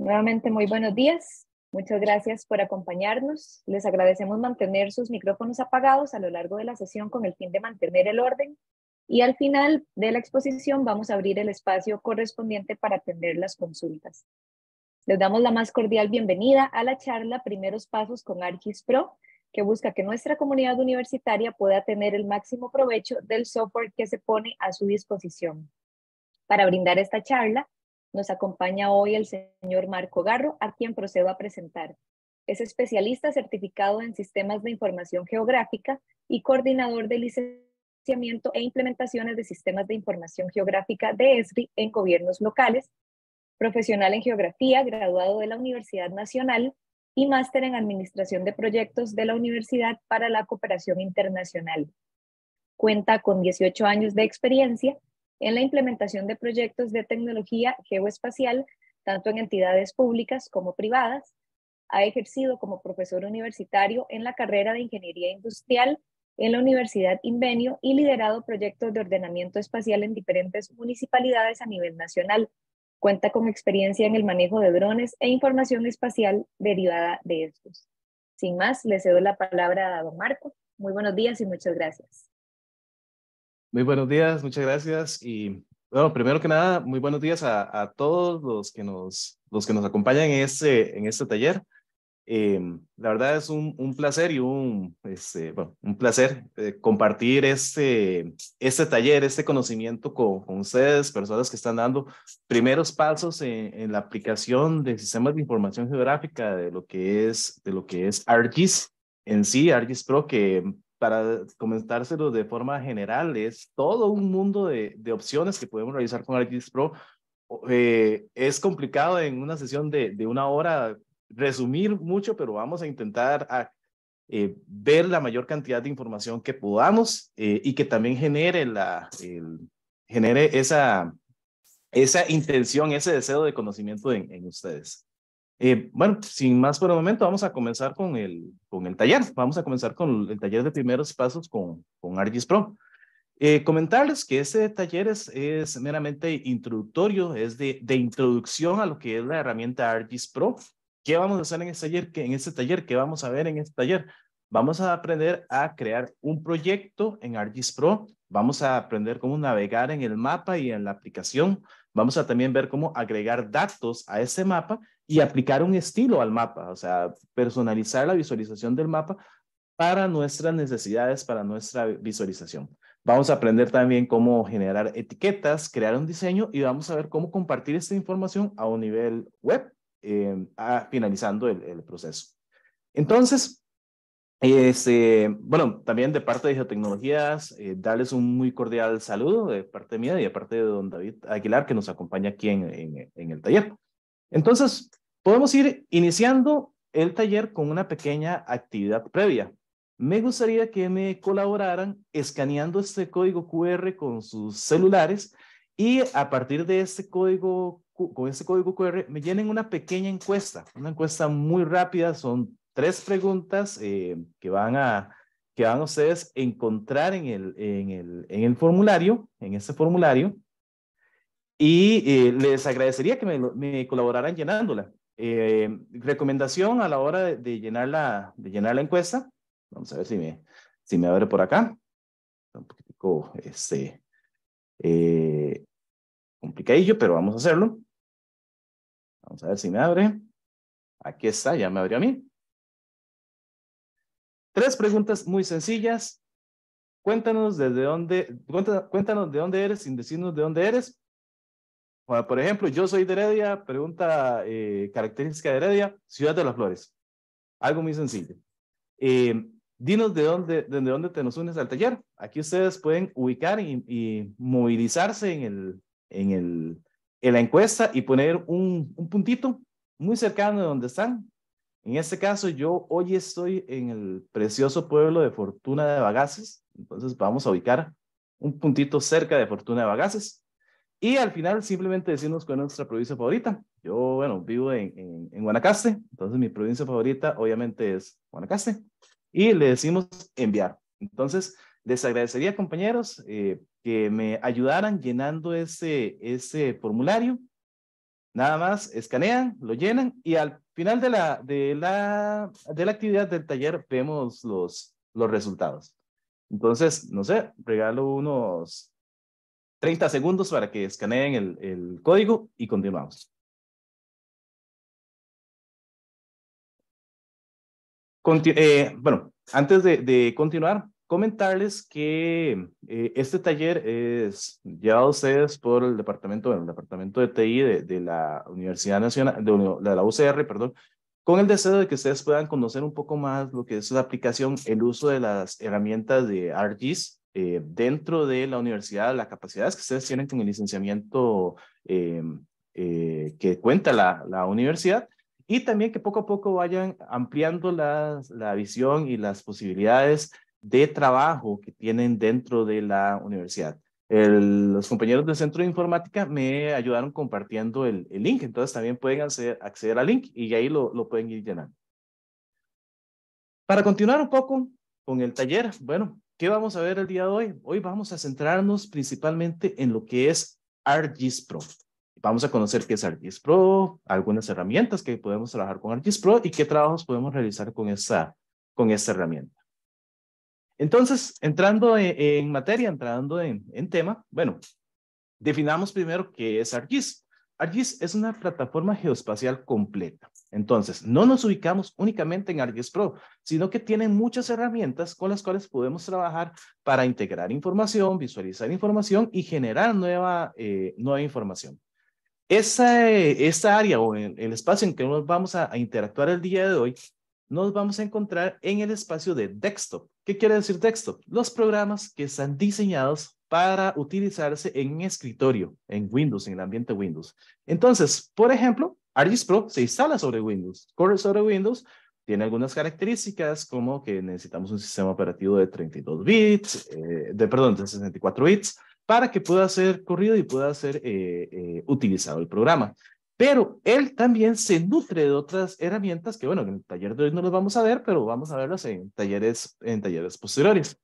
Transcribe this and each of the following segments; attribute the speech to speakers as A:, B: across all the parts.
A: Nuevamente, muy buenos días. Muchas gracias por acompañarnos. Les agradecemos mantener
B: sus micrófonos apagados a lo largo de la sesión con el fin de mantener el orden. Y al final de la exposición vamos a abrir el espacio correspondiente para atender las consultas. Les damos la más cordial bienvenida a la charla Primeros Pasos con Argis Pro, que busca que nuestra comunidad universitaria pueda tener el máximo provecho del software que se pone a su disposición. Para brindar esta charla, nos acompaña hoy el señor Marco Garro, a quien procedo a presentar. Es especialista certificado en sistemas de información geográfica y coordinador de licenciamiento e implementaciones de sistemas de información geográfica de ESRI en gobiernos locales, profesional en geografía, graduado de la Universidad Nacional y máster en administración de proyectos de la Universidad para la Cooperación Internacional. Cuenta con 18 años de experiencia en la implementación de proyectos de tecnología geoespacial, tanto en entidades públicas como privadas. Ha ejercido como profesor universitario en la carrera de Ingeniería Industrial en la Universidad Invenio y liderado proyectos de ordenamiento espacial en diferentes municipalidades a nivel nacional. Cuenta con experiencia en el manejo de drones e información espacial derivada de estos. Sin más, le cedo la palabra a don Marco. Muy buenos días y muchas gracias.
C: Muy buenos días, muchas gracias. Y bueno, primero que nada, muy buenos días a, a todos los que nos, los que nos acompañan en este, en este taller. Em, la verdad es un, un placer y un, este, bueno, un placer eh, compartir este, este taller, este conocimiento con, ustedes, personas que están dando primeros pasos en, en, la aplicación de sistemas de información geográfica de lo que es, de lo que es ArcGIS en sí, ArcGIS Pro, que para comentárselo de forma general, es todo un mundo de, opciones que podemos realizar con ArcGIS Pro. Eh, es complicado en una sesión de, una hora resumir mucho, pero vamos a intentar ah, eh, ver la mayor cantidad de información que podamos eh, y que también genere, la, genere esa, esa intención, ese deseo de conocimiento en ustedes. Eh, bueno, sin más por el momento, vamos a comenzar con el, con el taller. Vamos a comenzar con el taller de primeros pasos con, con ArcGIS Pro. Eh, comentarles que este taller es, es meramente introductorio, es de, de, introducción a lo que es la herramienta ArcGIS Pro. ¿Qué vamos a hacer en este taller? ¿Qué, en este taller? ¿Qué vamos a ver en este taller? Vamos a aprender a crear un proyecto en ArcGIS Pro. Vamos a aprender cómo navegar en el mapa y en la aplicación. Vamos a también ver cómo agregar datos a ese mapa y aplicar un estilo al mapa, o sea, personalizar la visualización del mapa para nuestras necesidades, para nuestra visualización. Vamos a aprender también cómo generar etiquetas, crear un diseño y vamos a ver cómo compartir esta información a un nivel web, eh, a, finalizando el, proceso. Entonces, este, bueno, también de parte de Geotecnologías, eh, darles un muy cordial saludo de parte mía y de parte de don David Aguilar, que nos acompaña aquí en, en el taller. Entonces, Podemos ir iniciando el taller con una pequeña actividad previa. Me gustaría que me colaboraran escaneando este código QR con sus celulares y a partir de este código, con este código QR, me llenen una pequeña encuesta, una encuesta muy rápida, son tres preguntas eh, que, van a, que van a ustedes encontrar en el, en el, en el formulario, en este formulario, y eh, les agradecería que me, me colaboraran llenándola. Eh, recomendación a la hora de, llenar la, de llenar la encuesta. Vamos a ver si me, si me abre por acá. Un poquito este, eh, complicadillo, pero vamos a hacerlo. Vamos a ver si me abre. Aquí está, ya me abrió a mí. Tres preguntas muy sencillas. Cuéntanos desde dónde, cuéntanos de dónde eres sin decirnos de dónde eres. Bueno, por ejemplo, yo soy de Heredia, pregunta eh, característica de Heredia, Ciudad de las Flores. Algo muy sencillo. Eh, dinos de dónde, de dónde te nos unes al taller. Aquí ustedes pueden ubicar y, movilizarse en, el, en, el, en la encuesta y poner un, un puntito muy cercano de donde están. En este caso, yo hoy estoy en el precioso pueblo de Fortuna de Bagaces, entonces vamos a ubicar un puntito cerca de Fortuna de Bagaces. Y al final simplemente decirnos cuál es nuestra provincia favorita. Yo, bueno, vivo en, en, Guanacaste, entonces mi provincia favorita obviamente es Guanacaste. Y le decimos enviar. Entonces, les agradecería, compañeros, eh, que me ayudaran llenando ese, ese formulario. Nada más escanean, lo llenan y al final de la, de la, de la actividad del taller vemos los, los resultados. Entonces, no sé, regalo unos 30 segundos para que escaneen el, código y continuamos. Eh, bueno, antes de, continuar, comentarles que eh, este taller es llevado a ustedes por el departamento, bueno, el departamento de TI de, la Universidad Nacional, de, la UCR, perdón, con el deseo de que ustedes puedan conocer un poco más lo que es la aplicación, el uso de las herramientas de ArcGIS eh, dentro de la universidad, las capacidades que ustedes tienen con el licenciamiento eh, eh, que cuenta la, la, universidad y también que poco a poco vayan ampliando las, la visión y las posibilidades de trabajo que tienen dentro de la universidad. los compañeros del Centro de Informática me ayudaron compartiendo el, el link, entonces también pueden acceder, acceder, al link y ahí lo, lo pueden ir llenando. Para continuar un poco con el taller, bueno, ¿Qué vamos a ver el día de hoy? Hoy vamos a centrarnos principalmente en lo que es ArcGIS-Pro. Vamos a conocer qué es ArcGIS-Pro, algunas herramientas que podemos trabajar con ArcGIS-Pro y qué trabajos podemos realizar con esta, con herramienta. Entonces, entrando e, en, materia, entrando en, tema, bueno, definamos primero qué es ArcGIS. ArcGIS es una plataforma geoespacial completa. Entonces, no nos ubicamos únicamente en ArcGIS Pro, sino que tiene muchas herramientas con las cuales podemos trabajar para integrar información, visualizar información y generar nueva, eh, nueva información. Esa, esa, área o el, espacio en que nos vamos a interactuar el día de hoy, nos vamos a encontrar en el espacio de desktop. ¿Qué quiere decir desktop? Los programas que están diseñados para utilizarse en escritorio, en Windows, en el ambiente Windows. Entonces, por ejemplo, ARIS Pro se instala sobre Windows, corre sobre Windows, tiene algunas características como que necesitamos un sistema operativo de 32 bits, eh, de, perdón, de 64 bits, para que pueda ser corrido y pueda ser eh, eh, utilizado el programa. Pero él también se nutre de otras herramientas que, bueno, en el taller de hoy no las vamos a ver, pero vamos a verlas en talleres, en talleres posteriores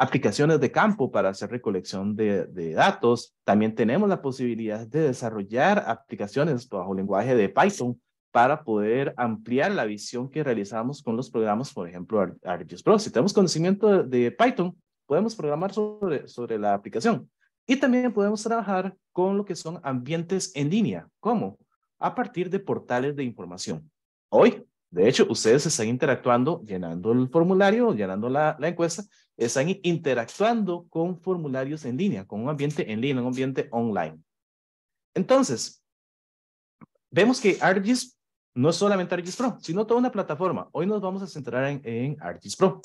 C: aplicaciones de campo para hacer recolección de, datos. También tenemos la posibilidad de desarrollar aplicaciones bajo lenguaje de Python para poder ampliar la visión que realizamos con los programas, por ejemplo, ArcGIS Pro. Si tenemos conocimiento de, Python, podemos programar sobre, sobre la aplicación. Y también podemos trabajar con lo que son ambientes en línea. ¿Cómo? A partir de portales de información. Hoy, de hecho, ustedes están interactuando, llenando el formulario, llenando la, la encuesta están interactuando con formularios en línea, con un ambiente en línea, un ambiente online. Entonces, vemos que ArcGIS no es solamente ArcGIS Pro, sino toda una plataforma. Hoy nos vamos a centrar en, en Pro.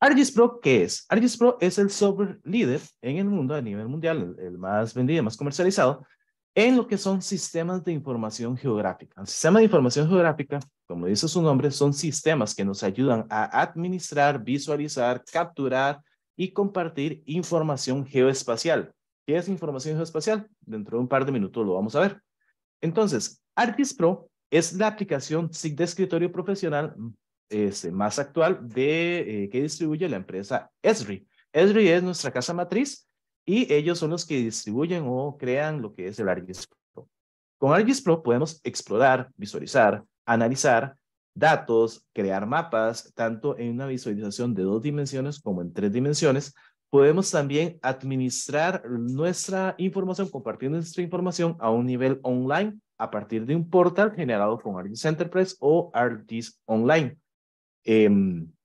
C: ArcGIS Pro, ¿qué es? ArcGIS Pro es el software líder en el mundo a nivel mundial, el, más vendido, el más comercializado, en lo que son sistemas de información geográfica. El sistema de información geográfica, como dice su nombre, son sistemas que nos ayudan a administrar, visualizar, capturar y compartir información geoespacial. ¿Qué es información geoespacial? Dentro de un par de minutos lo vamos a ver. Entonces, ArcGIS Pro es la aplicación de escritorio profesional este, más actual de, eh, que distribuye la empresa Esri. Esri es nuestra casa matriz y ellos son los que distribuyen o crean lo que es el ArcGIS Pro. Con ArcGIS Pro podemos explorar, visualizar, analizar datos, crear mapas, tanto en una visualización de dos dimensiones como en tres dimensiones. Podemos también administrar nuestra información, compartir nuestra información a un nivel online a partir de un portal generado con ArcGIS Enterprise o ArcGIS Online.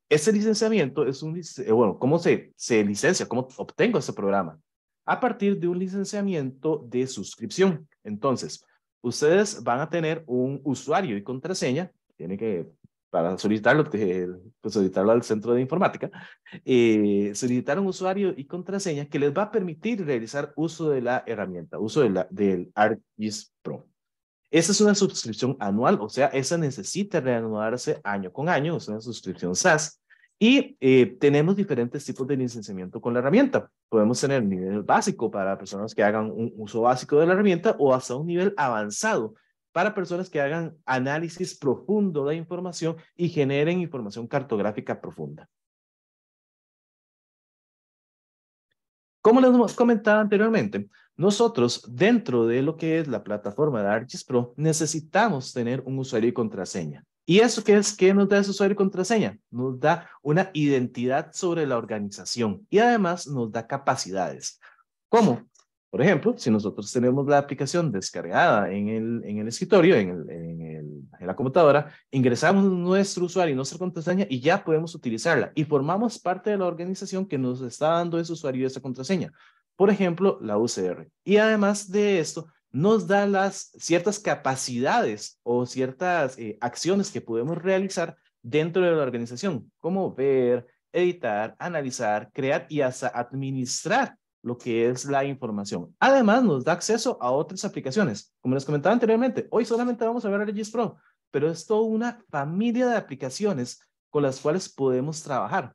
C: este licenciamiento es un, eh, bueno, ¿cómo se, se licencia? ¿Cómo obtengo este programa? a partir de un licenciamiento de suscripción. Entonces, ustedes van a tener un usuario y contraseña, tiene que, para solicitarlo, pues solicitarlo al centro de informática, eh, solicitar un usuario y contraseña que les va a permitir realizar uso de la herramienta, uso del ArcGIS Pro. Esa es una suscripción anual, o sea, esa necesita reanudarse año con año, es una suscripción SaaS y eh, tenemos diferentes tipos de licenciamiento con la herramienta. Podemos tener nivel básico para personas que hagan un uso básico de la herramienta o hasta un nivel avanzado para personas que hagan análisis profundo de información y generen información cartográfica profunda. Como les hemos comentado anteriormente, nosotros dentro de lo que es la plataforma de ArcGIS Pro necesitamos tener un usuario y contraseña. ¿Y eso qué es? ¿Qué nos da ese usuario y contraseña? Nos da una identidad sobre la organización y además nos da capacidades. ¿Cómo? Por ejemplo, si nosotros tenemos la aplicación descargada en el, en el escritorio, en, el, en, la computadora, ingresamos nuestro usuario y nuestra contraseña y ya podemos utilizarla y formamos parte de la organización que nos está dando ese usuario y esa contraseña. Por ejemplo, la UCR. Y además de esto, nos da las ciertas capacidades o ciertas eh, acciones que podemos realizar dentro de la organización, como ver, editar, analizar, crear y hasta administrar lo que es la información. Además, nos da acceso a otras aplicaciones. Como les comentaba anteriormente, hoy solamente vamos a ver Regis Pro, pero es toda una familia de aplicaciones con las cuales podemos trabajar.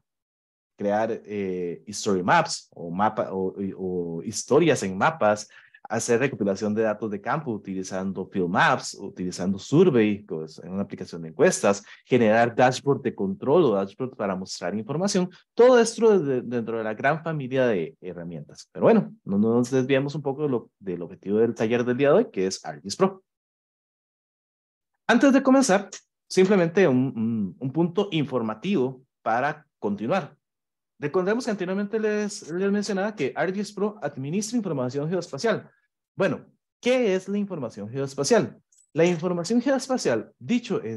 C: Crear eh, story maps o, o historias en mapas, hacer recopilación de datos de campo utilizando Field Maps, utilizando Survey, pues, en una aplicación de encuestas, generar dashboard de control o dashboard para mostrar información, todo esto dentro de la gran familia de herramientas. Pero bueno, no nos desviamos un poco de lo, del objetivo del taller del día de hoy, que es ArcGIS Pro. Antes de comenzar, simplemente un, un punto informativo para continuar. Recordemos que anteriormente les, les mencionaba que ArcGIS Pro administra información geoespacial, bueno, ¿qué es la información geoespacial? La información geoespacial, dicho eh,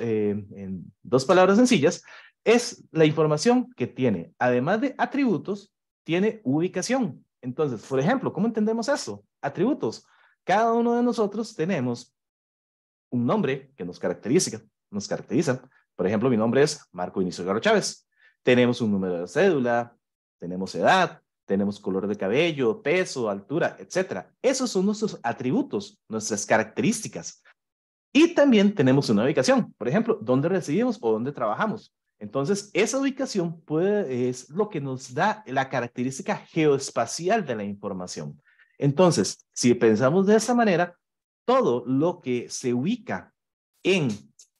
C: en, dos palabras sencillas, es la información que tiene, además de atributos, tiene ubicación. Entonces, por ejemplo, ¿cómo entendemos eso? Atributos. Cada uno de nosotros tenemos un nombre que nos caracteriza, nos caracteriza. Por ejemplo, mi nombre es Marco Inicio Garo Chávez. Tenemos un número de cédula, tenemos edad, tenemos color de cabello, peso, altura, etcétera. Esos son nuestros atributos, nuestras características. Y también tenemos una ubicación, por ejemplo, dónde residimos o dónde trabajamos. Entonces, esa ubicación es lo que nos da la característica geoespacial de la información. Entonces, si pensamos de esa manera, todo lo que se ubica en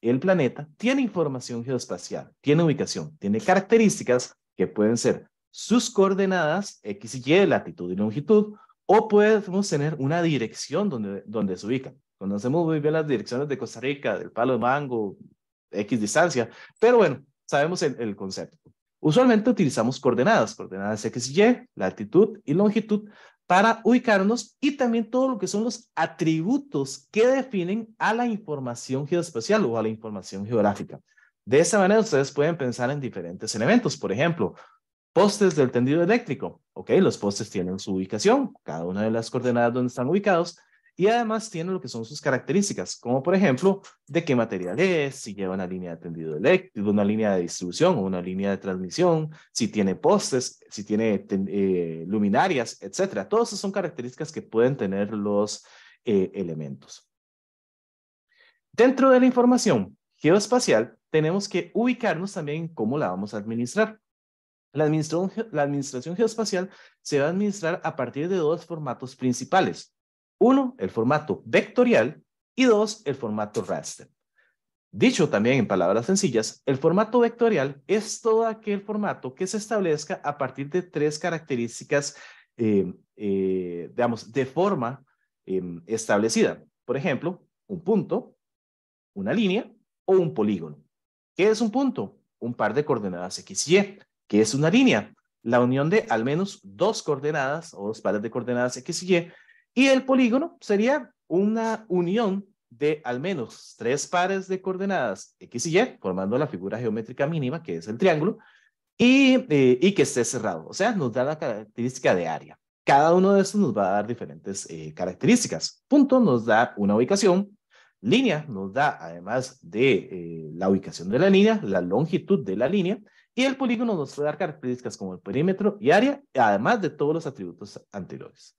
C: el planeta tiene información geoespacial, tiene ubicación, tiene características que pueden ser sus coordenadas X y latitud y longitud, o podemos tener una dirección donde, donde se ubican. Conocemos muy bien las direcciones de Costa Rica, del palo de mango, X distancia, pero bueno, sabemos el, concepto. Usualmente utilizamos coordenadas, coordenadas X y Y, latitud y longitud, para ubicarnos y también todo lo que son los atributos que definen a la información geoespacial o a la información geográfica. De esa manera ustedes pueden pensar en diferentes elementos, por ejemplo, Postes del tendido eléctrico. Ok, los postes tienen su ubicación, cada una de las coordenadas donde están ubicados, y además tienen lo que son sus características, como por ejemplo, de qué material es, si lleva una línea de tendido eléctrico, una línea de distribución o una línea de transmisión, si tiene postes, si tiene eh, luminarias, etcétera. Todas esas son características que pueden tener los eh, elementos. Dentro de la información geoespacial, tenemos que ubicarnos también cómo la vamos a administrar. La administración, la geoespacial se va a administrar a partir de dos formatos principales. Uno, el formato vectorial y dos, el formato raster. Dicho también en palabras sencillas, el formato vectorial es todo aquel formato que se establezca a partir de tres características, em, eh, digamos, de forma em, establecida. Por ejemplo, un punto, una línea o un polígono. ¿Qué es un punto? Un par de coordenadas x, y que es una línea, la unión de al menos dos coordenadas o dos pares de coordenadas X y Y, y el polígono sería una unión de al menos tres pares de coordenadas X y Y, formando la figura geométrica mínima, que es el triángulo, y, eh, que esté cerrado. O sea, nos da la característica de área. Cada uno de estos nos va a dar diferentes eh, características. Punto nos da una ubicación. Línea nos da, además de eh, la ubicación de la línea, la longitud de la línea. Y el polígono nos puede dar características como el perímetro y área, además de todos los atributos anteriores.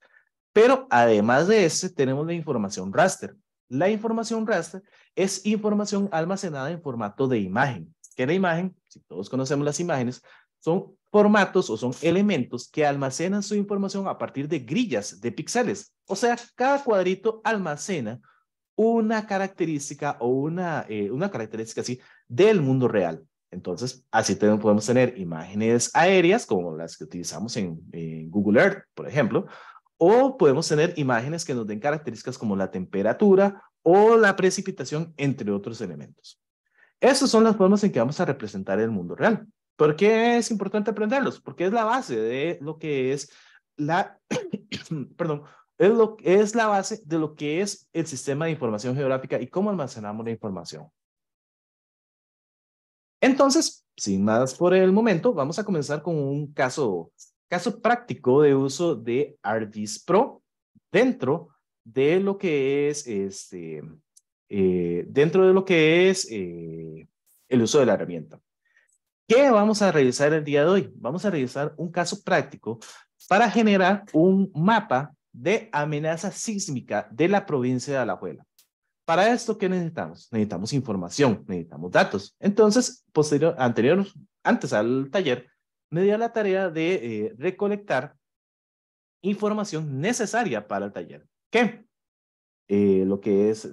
C: Pero además de ese, tenemos la información raster. La información raster es información almacenada en formato de imagen. Que la imagen, si todos conocemos las imágenes, son formatos o son elementos que almacenan su información a partir de grillas de píxeles. O sea, cada cuadrito almacena una característica o una, eh, una característica así del mundo real. Entonces, así tenemos, podemos tener imágenes aéreas como las que utilizamos en, Google Earth, por ejemplo, o podemos tener imágenes que nos den características como la temperatura o la precipitación, entre otros elementos. Esas son las formas en que vamos a representar el mundo real. ¿Por qué es importante aprenderlos? Porque es la base de lo que es la, perdón, es la base de lo que es el sistema de información geográfica y cómo almacenamos la información. Entonces, sin más por el momento, vamos a comenzar con un caso, caso práctico de uso de ArcGIS Pro dentro de lo que es este, eh, dentro de lo que es eh, el uso de la herramienta. ¿Qué vamos a revisar el día de hoy? Vamos a revisar un caso práctico para generar un mapa de amenaza sísmica de la provincia de Alajuela. Para esto, ¿qué necesitamos? Necesitamos información, necesitamos datos. Entonces, posterior, anterior, antes al taller, me dio la tarea de eh, recolectar información necesaria para el taller. ¿Qué? Eh, lo que es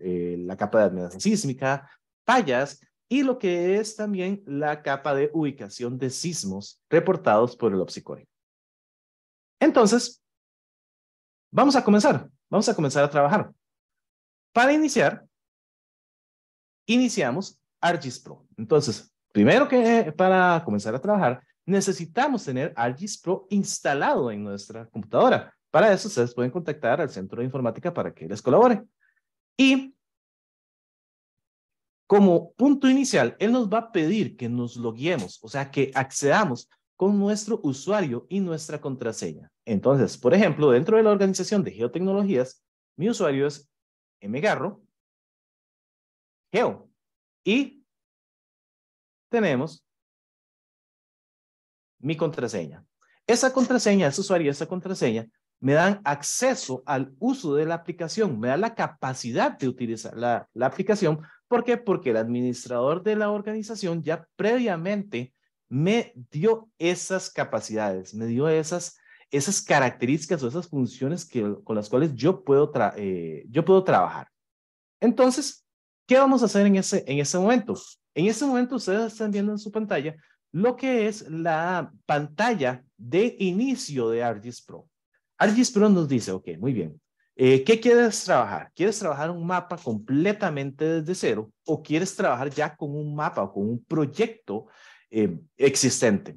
C: eh, la capa de amenaza sísmica, fallas y lo que es también la capa de ubicación de sismos reportados por el OPSICORE. Entonces, vamos a comenzar, vamos a comenzar a trabajar. Para iniciar, iniciamos ArcGIS Pro. Entonces, primero que para comenzar a trabajar, necesitamos tener ArcGIS Pro instalado en nuestra computadora. Para eso, ustedes pueden contactar al Centro de Informática para que les colabore. Y como punto inicial, él nos va a pedir que nos loguemos, o sea, que accedamos con nuestro usuario y nuestra contraseña. Entonces, por ejemplo, dentro de la organización de geotecnologías, mi usuario es
A: agarro, geo. Y
C: tenemos mi contraseña. Esa contraseña, ese usuario, esa contraseña, me dan acceso al uso de la aplicación, me da la capacidad de utilizar la, la aplicación. ¿Por qué? Porque el administrador de la organización ya previamente me dio esas capacidades, me dio esas esas características o esas funciones que, con las cuales yo puedo, eh, yo puedo trabajar. Entonces, ¿qué vamos a hacer en ese, en ese momento? En ese momento ustedes están viendo en su pantalla lo que es la pantalla de inicio de ArcGIS Pro. ArcGIS Pro nos dice, ok, muy bien, eh, ¿qué quieres trabajar? ¿Quieres trabajar un mapa completamente desde cero o quieres trabajar ya con un mapa o con un proyecto eh, existente?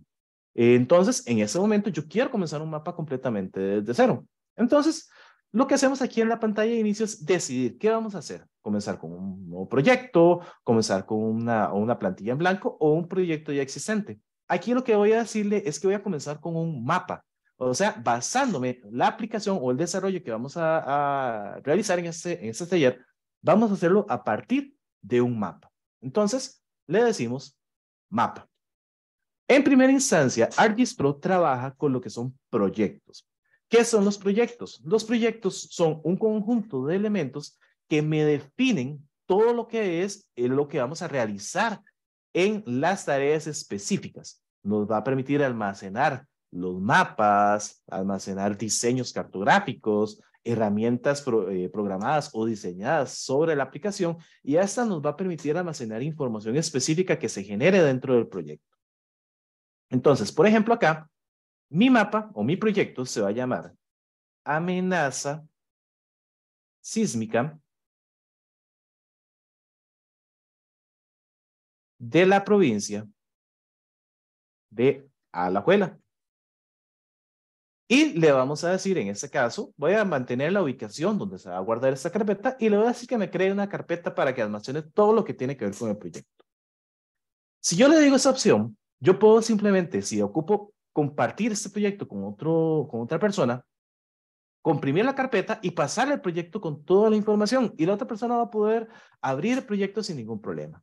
C: Entonces, en ese momento yo quiero comenzar un mapa completamente desde cero. Entonces, lo que hacemos aquí en la pantalla de inicio es decidir qué vamos a hacer. Comenzar con un nuevo proyecto, comenzar con una, plantilla en blanco o un proyecto ya existente. Aquí lo que voy a decirle es que voy a comenzar con un mapa. O sea, basándome la aplicación o el desarrollo que vamos a, realizar en este, en este taller, vamos a hacerlo a partir de un mapa. Entonces, le decimos mapa. En primera instancia, ArcGIS Pro trabaja con lo que son proyectos. ¿Qué son los proyectos? Los proyectos son un conjunto de elementos que me definen todo lo que es eh, lo que vamos a realizar en las tareas específicas. Nos va a permitir almacenar los mapas, almacenar diseños cartográficos, herramientas eh, programadas o diseñadas sobre la aplicación y esta nos va a permitir almacenar información específica que se genere dentro del proyecto. Entonces, por ejemplo, acá, mi mapa o mi proyecto se va a llamar amenaza sísmica
A: de la provincia
C: de Alajuela. Y le vamos a decir, en este caso, voy a mantener la ubicación donde se va a guardar esta carpeta y le voy a decir que me cree una carpeta para que almacene todo lo que tiene que ver con el proyecto. Si yo le digo esa opción, yo puedo simplemente, si ocupo compartir este proyecto con, otro, con otra persona, comprimir la carpeta y pasar el proyecto con toda la información y la otra persona va a poder abrir el proyecto sin ningún problema.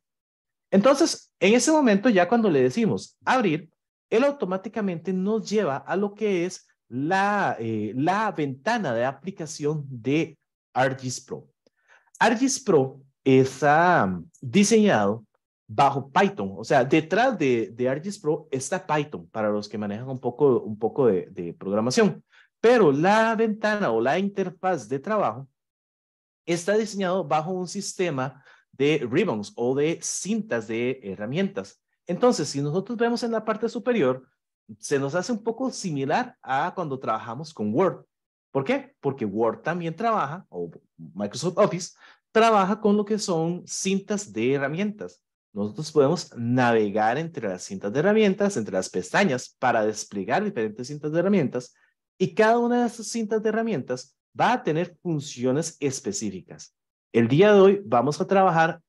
C: Entonces, en ese momento ya cuando le decimos abrir, él automáticamente nos lleva a lo que es la, eh, la ventana de aplicación de ArGIS Pro. ArGIS Pro está diseñado bajo Python. O sea, detrás de, de ArcGIS Pro está Python para los que manejan un poco, un poco de, de programación. Pero la ventana o la interfaz de trabajo está diseñado bajo un sistema de ribbons o de cintas de herramientas. Entonces, si nosotros vemos en la parte superior, se nos hace un poco similar a cuando trabajamos con Word. ¿Por qué? Porque Word también trabaja, o Microsoft Office, trabaja con lo que son cintas de herramientas. Nosotros podemos navegar entre las cintas de herramientas, entre las pestañas, para desplegar diferentes cintas de herramientas y cada una de esas cintas de herramientas va a tener funciones específicas. El día de hoy vamos a trabajar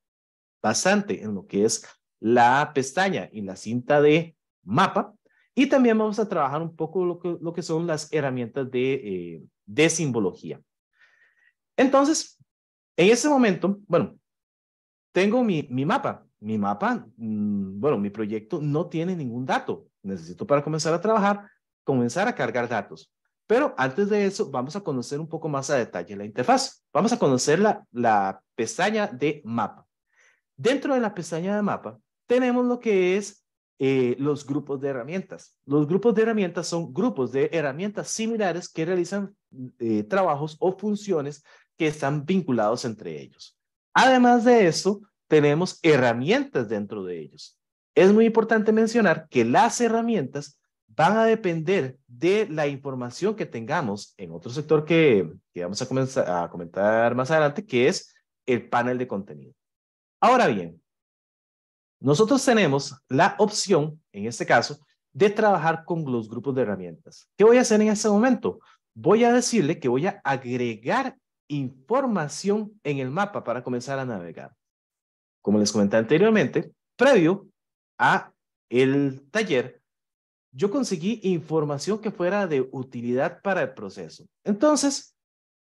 C: bastante en lo que es la pestaña y la cinta de mapa y también vamos a trabajar un poco lo que, lo que son las herramientas de, eh, de simbología. Entonces, en ese momento, bueno, tengo mi, mi mapa, mi mapa, mm, bueno, mi proyecto no tiene ningún dato. Necesito para comenzar a trabajar, comenzar a cargar datos. Pero antes de eso, vamos a conocer un poco más a detalle la interfaz. Vamos a conocer la, la pestaña de mapa. Dentro de la pestaña de mapa, tenemos lo que es eh, los grupos de herramientas. Los grupos de herramientas son grupos de herramientas similares que realizan eh, trabajos o funciones que están vinculados entre ellos. Además de eso, tenemos herramientas dentro de ellos. Es muy importante mencionar que las herramientas van a depender de la información que tengamos en otro sector que, que vamos a, comenzar a comentar más adelante, que es el panel de contenido. Ahora bien, nosotros tenemos la opción, en este caso, de trabajar con los grupos de herramientas. ¿Qué voy a hacer en este momento? Voy a decirle que voy a agregar información en el mapa para comenzar a navegar como les comenté anteriormente, previo a el taller, yo conseguí información que fuera de utilidad para el proceso. Entonces,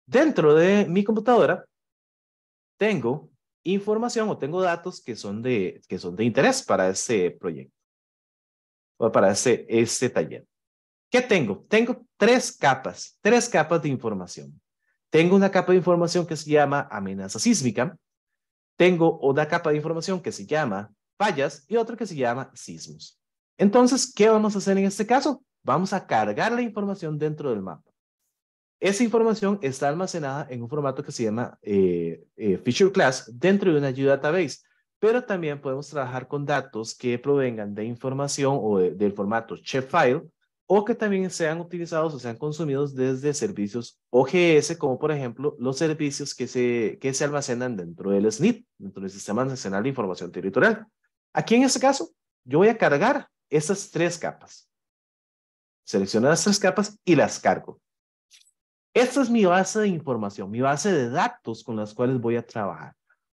C: dentro de mi computadora, tengo información o tengo datos que son de, que son de interés para ese proyecto o para ese, ese taller. ¿Qué tengo? Tengo tres capas, tres capas de información. Tengo una capa de información que se llama amenaza sísmica, tengo una capa de información que se llama fallas y otro que se llama sismos. Entonces, ¿qué vamos a hacer en este caso? Vamos a cargar la información dentro del mapa. Esa información está almacenada en un formato que se llama eh, eh, Feature Class dentro de una geodatabase, database pero también podemos trabajar con datos que provengan de información o del formato file, o que también sean utilizados o sean consumidos desde servicios OGS, como por ejemplo los servicios que se, que se almacenan dentro del SNIT, dentro del Sistema Nacional de Información Territorial. Aquí en este caso, yo voy a cargar esas tres capas. Selecciono las tres capas y las cargo. Esta es mi base de información, mi base de datos con las cuales voy a trabajar.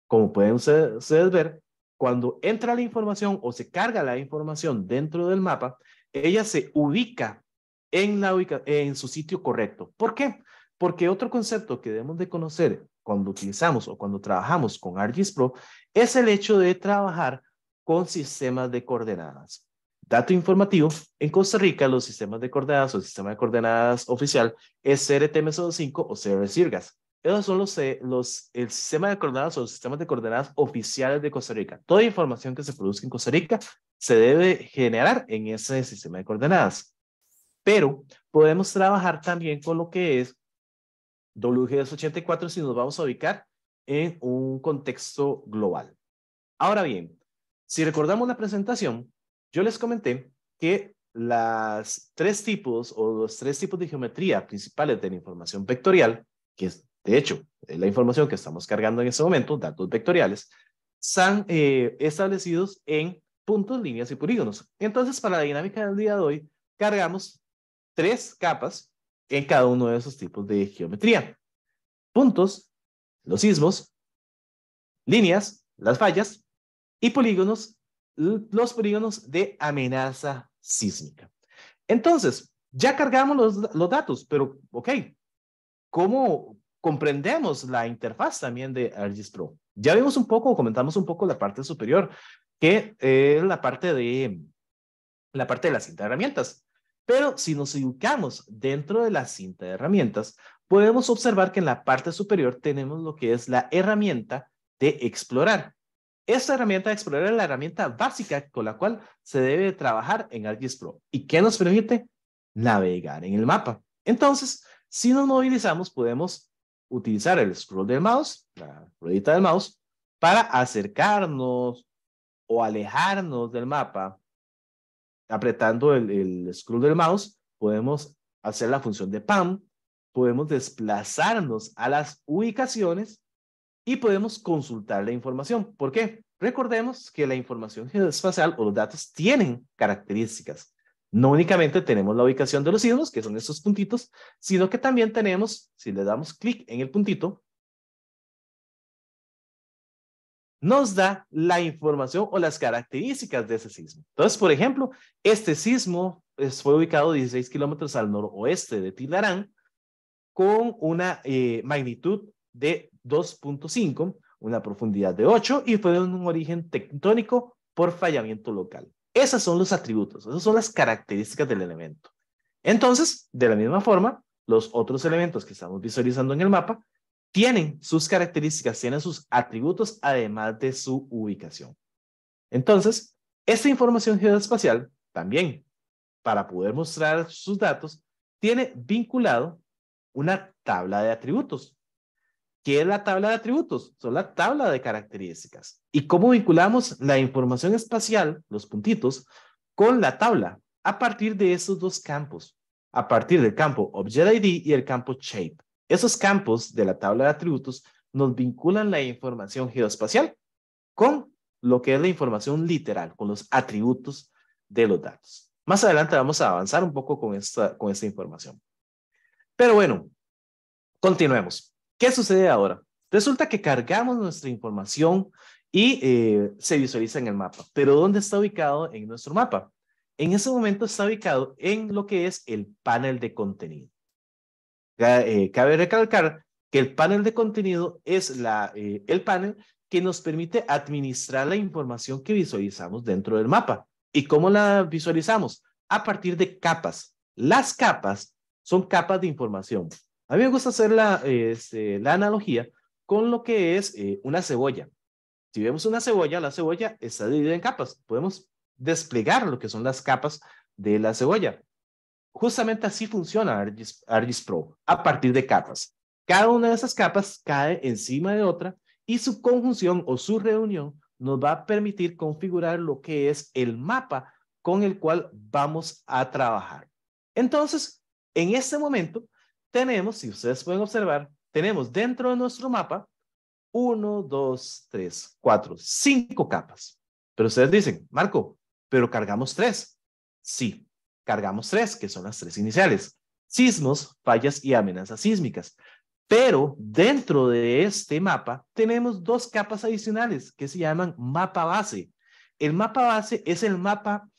C: Como pueden ustedes ver, cuando entra la información o se carga la información dentro del mapa, ella se ubica en, la en su sitio correcto. ¿Por qué? Porque otro concepto que debemos de conocer cuando utilizamos o cuando trabajamos con ArcGIS Pro es el hecho de trabajar con sistemas de coordenadas. Dato informativo, en Costa Rica los sistemas de coordenadas o el sistema de coordenadas oficial es crtm 5 o cr esos son eh, los, el sistema de coordenadas o los sistemas de coordenadas oficiales de Costa Rica. Toda información que se produzca en Costa Rica se debe generar en ese sistema de coordenadas. Pero podemos trabajar también con lo que es WGS 84 si nos vamos a ubicar en un contexto global. Ahora bien, si recordamos la presentación, yo les comenté que las tres tipos o los tres tipos de geometría principales de la información vectorial, que es de hecho, eh, la información que estamos cargando en este momento, datos vectoriales, están eh, establecidos en puntos, líneas y polígonos. Entonces, para la dinámica del día de hoy, cargamos tres capas en cada uno de esos tipos de geometría. Puntos, los sismos, líneas, las fallas y polígonos, los polígonos de amenaza sísmica. Entonces, ya cargamos los, los datos, pero ok, ¿cómo, comprendemos la interfaz también de ArcGIS Pro. Ya vimos un poco, comentamos un poco la parte superior, que es eh, la parte de la parte de la cinta de herramientas. Pero si nos ubicamos dentro de la cinta de herramientas, podemos observar que en la parte superior tenemos lo que es la herramienta de explorar. Esta herramienta de explorar es la herramienta básica con la cual se debe trabajar en ArcGIS Pro. ¿Y qué nos permite? Navegar en el mapa. Entonces, si nos movilizamos, podemos utilizar el scroll del mouse, la ruedita del mouse, para acercarnos o alejarnos del mapa. Apretando el, scroll del mouse, podemos hacer la función de PAM, podemos desplazarnos a las ubicaciones y podemos consultar la información. ¿Por qué? Recordemos que la información geoespacial o los datos tienen características. No únicamente tenemos la ubicación de los sismos, que son estos puntitos, sino que también tenemos, si le damos clic en el puntito, nos da la información o las características de ese sismo. Entonces, por ejemplo, este sismo fue ubicado 16 kilómetros al noroeste de Tilarán con una eh, magnitud de 2.5, una profundidad de 8 y fue de un origen tectónico por fallamiento local. Esos son los atributos, esas son las características del elemento. Entonces, de la misma forma, los otros elementos que estamos visualizando en el mapa tienen sus características, tienen sus atributos, además de su ubicación. Entonces, esta información geoespacial también, para poder mostrar sus datos, tiene vinculado una tabla de atributos. ¿Qué es la tabla de atributos? Son la tabla de características. ¿Y cómo vinculamos la información espacial, los puntitos, con la tabla? A partir de esos dos campos, a partir del campo Object ID y el campo Shape. Esos campos de la tabla de atributos nos vinculan la información geoespacial con lo que es la información literal, con los atributos de los datos. Más adelante vamos a avanzar un poco con esta, con esta información. Pero bueno, continuemos. ¿Qué sucede ahora? Resulta que cargamos nuestra información y eh, se visualiza en el mapa. Pero ¿dónde está ubicado en nuestro mapa? En ese momento está ubicado en lo que es el panel de contenido. Eh, cabe recalcar que el panel de contenido es eh, el panel que nos permite administrar la información que visualizamos dentro del mapa. ¿Y cómo la visualizamos? A partir de capas. Las capas son capas de información. A mí me gusta hacer la, este, analogía con lo que es eh, una cebolla. Si vemos una cebolla, la cebolla está dividida en capas. Podemos desplegar lo que son las capas de la cebolla. Justamente así funciona Argis, ArcGIS Pro, a partir de capas. Cada una de esas capas cae encima de otra y su conjunción o su reunión nos va a permitir configurar lo que es el mapa con el cual vamos a trabajar. Entonces, en este momento, tenemos, si ustedes pueden observar, tenemos dentro de nuestro mapa uno, dos, tres, cuatro, cinco capas. Pero ustedes dicen, Marco, pero cargamos tres? Sí, cargamos tres, que son las tres iniciales. Sismos, fallas y amenazas sísmicas. Pero dentro de este mapa tenemos dos capas adicionales que se llaman mapa base. El mapa base es el mapa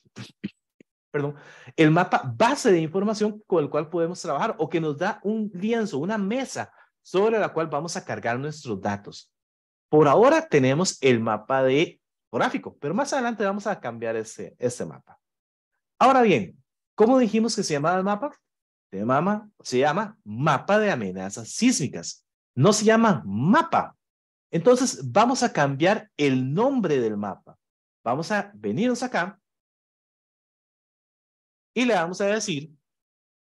C: perdón, el mapa base de información con el cual podemos trabajar o que nos da un lienzo, una mesa sobre la cual vamos a cargar nuestros datos. Por ahora tenemos el mapa de gráfico, pero más adelante vamos a cambiar ese mapa. Ahora bien, ¿cómo dijimos que se llamaba el mapa? ¿De mama? se llama mapa de amenazas sísmicas. No se llama mapa. Entonces vamos a cambiar el nombre del mapa. Vamos a venirnos acá y le vamos a decir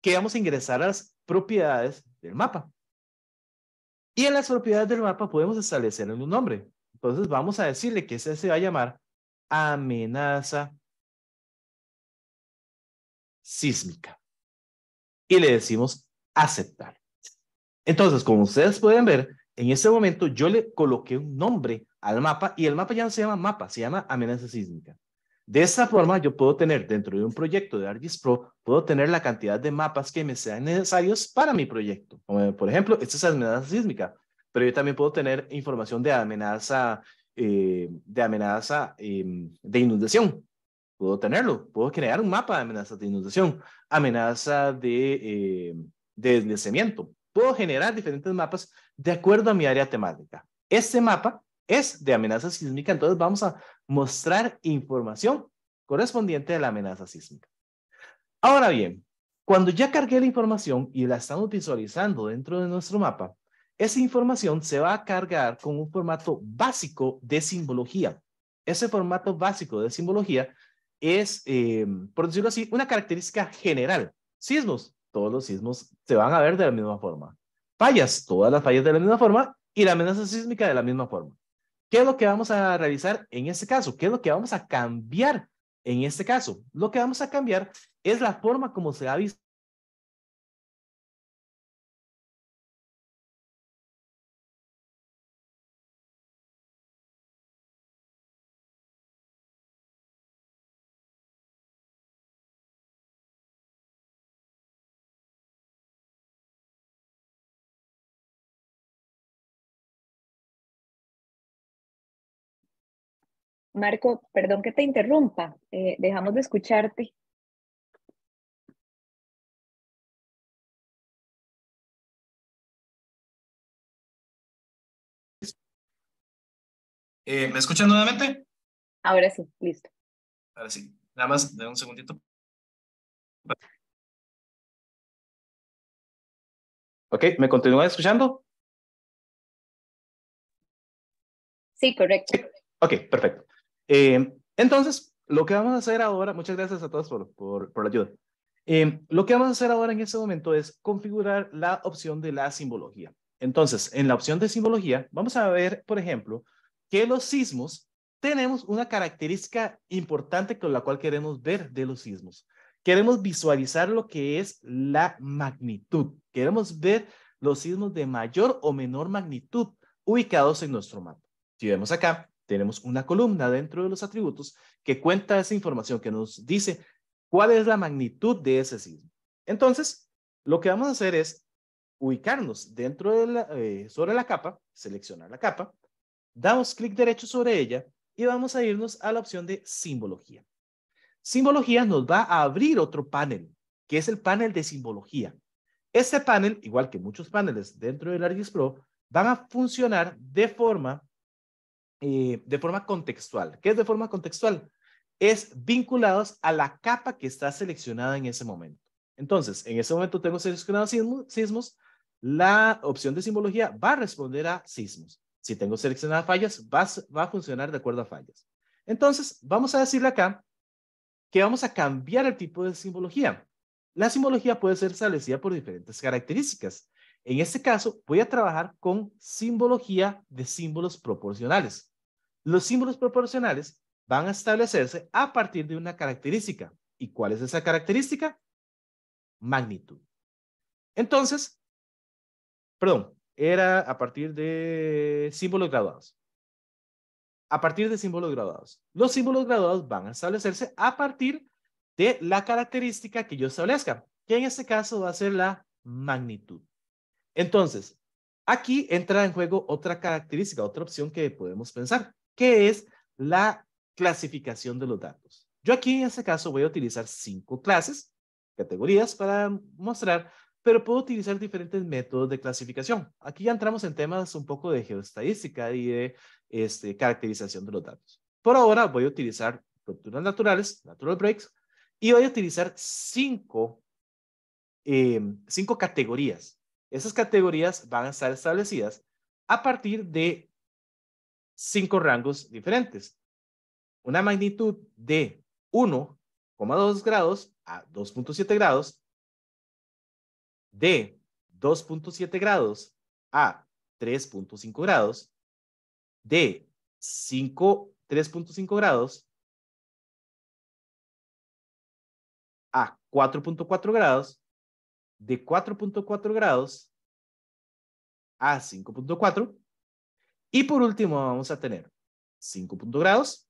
C: que vamos a ingresar a las propiedades del mapa. Y en las propiedades del mapa podemos establecerle un nombre. Entonces vamos a decirle que ese se va a llamar amenaza sísmica. Y le decimos aceptar. Entonces, como ustedes pueden ver, en ese momento yo le coloqué un nombre al mapa y el mapa ya no se llama mapa, se llama amenaza sísmica. De esta forma, yo puedo tener dentro de un proyecto de ArcGIS Pro, puedo tener la cantidad de mapas que me sean necesarios para mi proyecto. por ejemplo, esta es amenaza sísmica, pero yo también puedo tener información de amenaza, eh, de, amenaza em, de inundación. Puedo tenerlo, puedo crear un mapa de amenaza de inundación, amenaza de, eh, de deslizamiento. Puedo generar diferentes mapas de acuerdo a mi área temática. Este mapa es de amenaza sísmica, entonces vamos a mostrar información correspondiente a la amenaza sísmica. Ahora bien, cuando ya cargué la información y la estamos visualizando dentro de nuestro mapa, esa información se va a cargar con un formato básico de simbología. Ese formato básico de simbología es, eh, por decirlo así, una característica general. Sismos, todos los sismos se van a ver de la misma forma. Fallas, todas las fallas de la misma forma y la amenaza sísmica de la misma forma. ¿Qué es lo que vamos a realizar en este caso? ¿Qué es lo que vamos a cambiar en este caso? Lo que vamos a cambiar es la forma como se ha visto
A: Marco, perdón que te interrumpa, eh, dejamos de escucharte. Eh, ¿Me escuchan nuevamente? Ahora sí, listo. Ahora sí, nada más de un segundito. Ok, ¿me continúan escuchando? Sí, correcto.
C: Ok, perfecto. Eh, entonces, lo que vamos a hacer ahora, muchas gracias a todos por, la ayuda. Eh, lo que vamos a hacer ahora en este momento es configurar la opción de la simbología. Entonces, en la opción de simbología, vamos a ver, por ejemplo, que los sismos tenemos una característica importante con la cual queremos ver de los sismos. Queremos visualizar lo que es la magnitud. Queremos ver los sismos de mayor o menor magnitud ubicados en nuestro mapa. Si vemos acá, tenemos una columna dentro de los atributos que cuenta esa información, que nos dice cuál es la magnitud de ese sismo. Entonces, lo que vamos a hacer es ubicarnos dentro de eh, sobre la capa, seleccionar la capa, damos clic derecho sobre ella y vamos a irnos a la opción de simbología. Simbología nos va a abrir otro panel, que es el panel de simbología. Este panel, igual que muchos paneles dentro de ArcGIS Pro, van a funcionar de forma eh, de forma contextual. ¿Qué es de forma contextual? Es vinculados a la capa que está seleccionada en ese momento. Entonces, en ese momento tengo seleccionados sismos, la opción de simbología va a responder a sismos. Si tengo seleccionadas fallas, va, va a funcionar de acuerdo a fallas. Entonces, vamos a decirle acá que vamos a cambiar el tipo de simbología. La simbología puede ser establecida por diferentes características. En este caso, voy a trabajar con simbología de símbolos proporcionales. Los símbolos proporcionales van a establecerse a partir de una característica. ¿Y cuál es esa característica? Magnitud. Entonces, perdón, era a partir de símbolos graduados. A partir de símbolos graduados. Los símbolos graduados van a establecerse a partir de la característica que yo establezca, que en este caso va a ser la magnitud. Entonces, aquí entra en juego otra característica, otra opción que podemos pensar que es la clasificación de los datos. Yo aquí en este caso voy a utilizar cinco clases, categorías para mostrar, pero puedo utilizar diferentes métodos de clasificación. Aquí ya entramos en temas un poco de geoestadística y de este, caracterización de los datos. Por ahora voy a utilizar rupturas naturales, natural breaks, y voy a utilizar cinco, eh, cinco categorías. Esas categorías van a estar establecidas a partir de cinco rangos diferentes. Una magnitud de 1,2 grados a 2.7 grados, de 2.7 grados a 3.5 grados, de 5, 3.5 grados a 4.4 grados, de 4.4 grados a 5.4 y por último vamos a tener 5 grados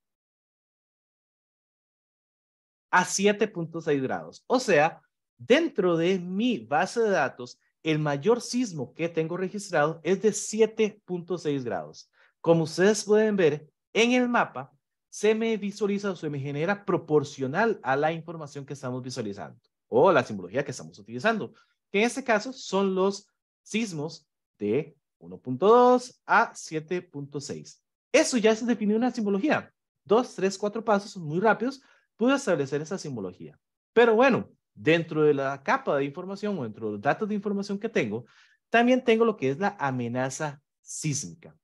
C: a 7.6 grados. O sea, dentro de mi base de datos, el mayor sismo que tengo registrado es de 7.6 grados. Como ustedes pueden ver en el mapa, se me visualiza o se me genera proporcional a la información que estamos visualizando o la simbología que estamos utilizando, que en este caso son los sismos de 1.2 a 7.6. Eso ya se definió una simbología. Dos, tres, cuatro pasos muy rápidos pude establecer esa simbología. Pero bueno, dentro de la capa de información o dentro de los datos de información que tengo, también tengo lo que es la amenaza sísmica.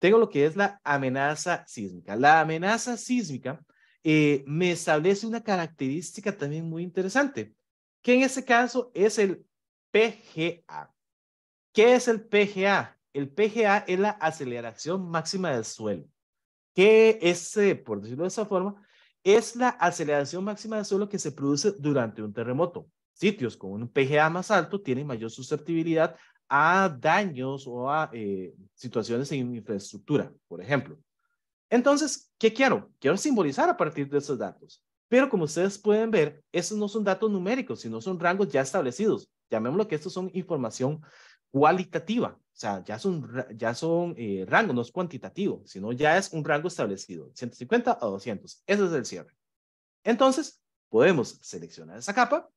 C: Tengo lo que es la amenaza sísmica. La amenaza sísmica eh, me establece una característica también muy interesante, que en este caso es el PGA. ¿Qué es el PGA? El PGA es la aceleración máxima del suelo. ¿Qué es, eh, por decirlo de esa forma, es la aceleración máxima del suelo que se produce durante un terremoto. Sitios con un PGA más alto tienen mayor susceptibilidad a daños o a eh, situaciones en infraestructura, por ejemplo. Entonces, ¿qué quiero? Quiero simbolizar a partir de esos datos. Pero como ustedes pueden ver, esos no son datos numéricos, sino son rangos ya establecidos. Llamémoslo que estos son información cualitativa. O sea, ya son, ya son eh, rango, no es cuantitativo, sino ya es un rango establecido, 150 a 200. Ese es el cierre. Entonces, podemos seleccionar esa capa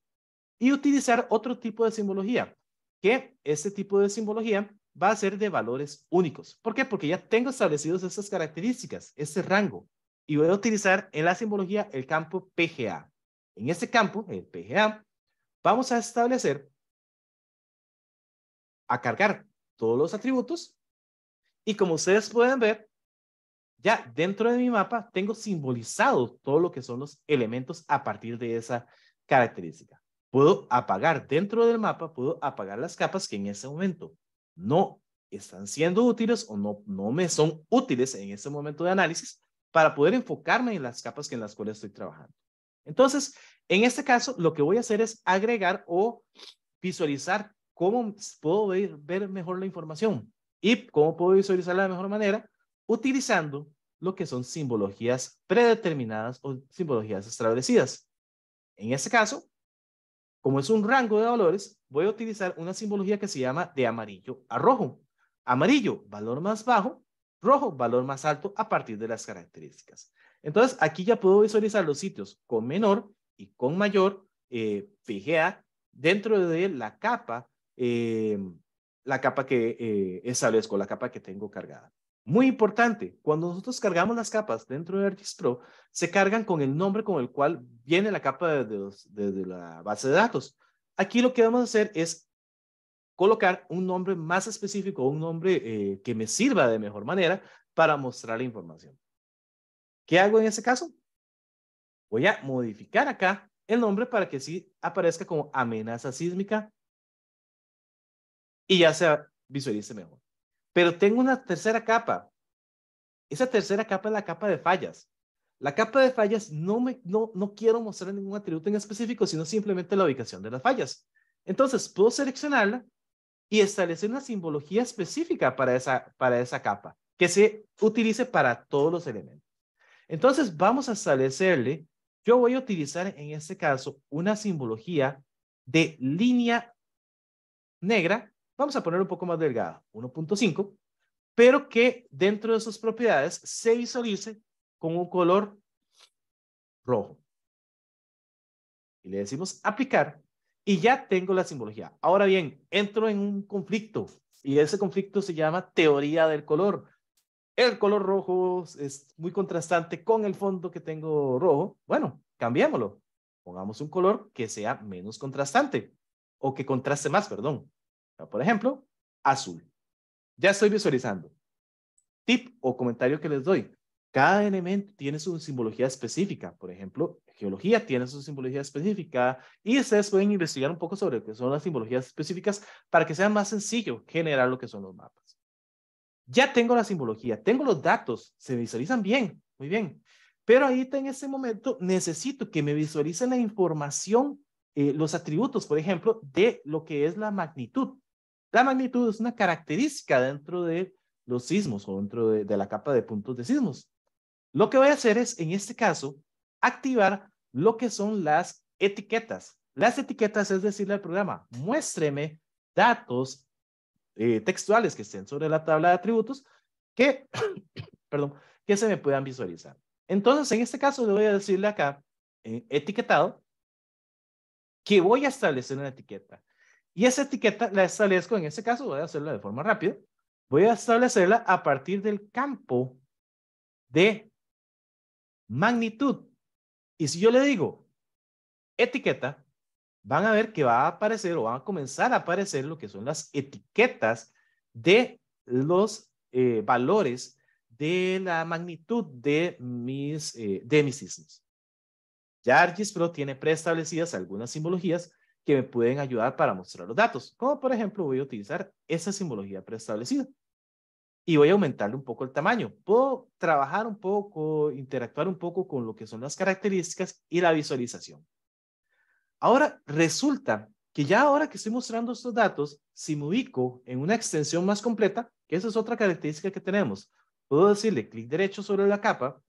C: y utilizar otro tipo de simbología, que este tipo de simbología va a ser de valores únicos. ¿Por qué? Porque ya tengo establecidos esas características, ese rango, y voy a utilizar en la simbología el campo PGA. En este campo, el PGA, vamos a establecer a cargar todos los atributos. Y como ustedes pueden ver, ya dentro de mi mapa tengo simbolizado todo lo que son los elementos a partir de esa característica. Puedo apagar dentro del mapa, puedo apagar las capas que en ese momento no están siendo útiles o no, no me son útiles en ese momento de análisis para poder enfocarme en las capas que en las cuales estoy trabajando. Entonces, en este caso, lo que voy a hacer es agregar o visualizar ¿Cómo puedo ver, ver mejor la información? ¿Y cómo puedo visualizarla de mejor manera? Utilizando lo que son simbologías predeterminadas o simbologías establecidas. En este caso, como es un rango de valores, voy a utilizar una simbología que se llama de amarillo a rojo. Amarillo, valor más bajo, rojo, valor más alto a partir de las características. Entonces, aquí ya puedo visualizar los sitios con menor y con mayor eh, PGA dentro de la capa Em, la capa que eh, establezco, la capa que tengo cargada. Muy importante, cuando nosotros cargamos las capas dentro de ArcGIS Pro, se cargan con el nombre con el cual viene la capa de, la base de datos. Aquí lo que vamos a hacer es colocar un nombre más específico, un nombre eh, que me sirva de mejor manera para mostrar la información. ¿Qué hago en ese caso? Voy a modificar acá el nombre para que sí aparezca como amenaza sísmica y ya se visualice mejor. Pero tengo una tercera capa. Esa tercera capa es la capa de fallas. La capa de fallas no, me, no, quiero mostrar ningún atributo en específico, sino simplemente la ubicación de las fallas. Entonces, puedo seleccionarla y establecer una simbología específica para esa, para esa capa, que se utilice para todos los elementos. Entonces, vamos a establecerle, yo voy a utilizar en este caso una simbología de línea negra vamos a poner un poco más delgada, 1.5, pero que dentro de sus propiedades se visualice con un color rojo. Y le decimos aplicar y ya tengo la simbología. Ahora bien, entro en un conflicto y ese conflicto se llama teoría del color. El color rojo es muy contrastante con el fondo que tengo rojo. Bueno, cambiémoslo. Pongamos un color que sea menos contrastante o que contraste más, perdón. Por ejemplo, azul. Ya estoy visualizando. Tip o comentario que les doy. Cada elemento tiene su simbología específica. Por ejemplo, geología tiene su simbología específica y ustedes pueden investigar un poco sobre que son las simbologías específicas para que sea más sencillo generar lo que son los mapas. Ya tengo la simbología, tengo los datos, se visualizan bien, muy bien. Pero está en ese momento necesito que me visualicen la información, eh, los atributos, por ejemplo, de lo que es la magnitud. La magnitud es una característica dentro de los sismos o dentro de, la capa de puntos de sismos. Lo que voy a hacer es, en este caso, activar lo que son las etiquetas. Las etiquetas es decirle al programa, muéstreme datos eh, textuales que estén sobre la tabla de atributos que, perdón, que se me puedan visualizar. Entonces, en este caso, le voy a decirle acá, eh, etiquetado, que voy a establecer una etiqueta. Y esa etiqueta la establezco, en este caso voy a hacerla de forma rápida, voy a establecerla a partir del campo de magnitud. Y si yo le digo etiqueta, van a ver que va a aparecer o van a comenzar a aparecer lo que son las etiquetas de los eh, valores de la magnitud de mis, eh, de mis Ya Pro tiene preestablecidas algunas simbologías que me pueden ayudar para mostrar los datos. Como por ejemplo voy a utilizar esa simbología preestablecida y voy a aumentarle un poco el tamaño. Puedo trabajar un poco, interactuar un poco con lo que son las características y la visualización. Ahora resulta que ya ahora que estoy mostrando estos datos, si me ubico en una extensión más completa, que esa es otra característica que tenemos, puedo decirle clic derecho sobre la capa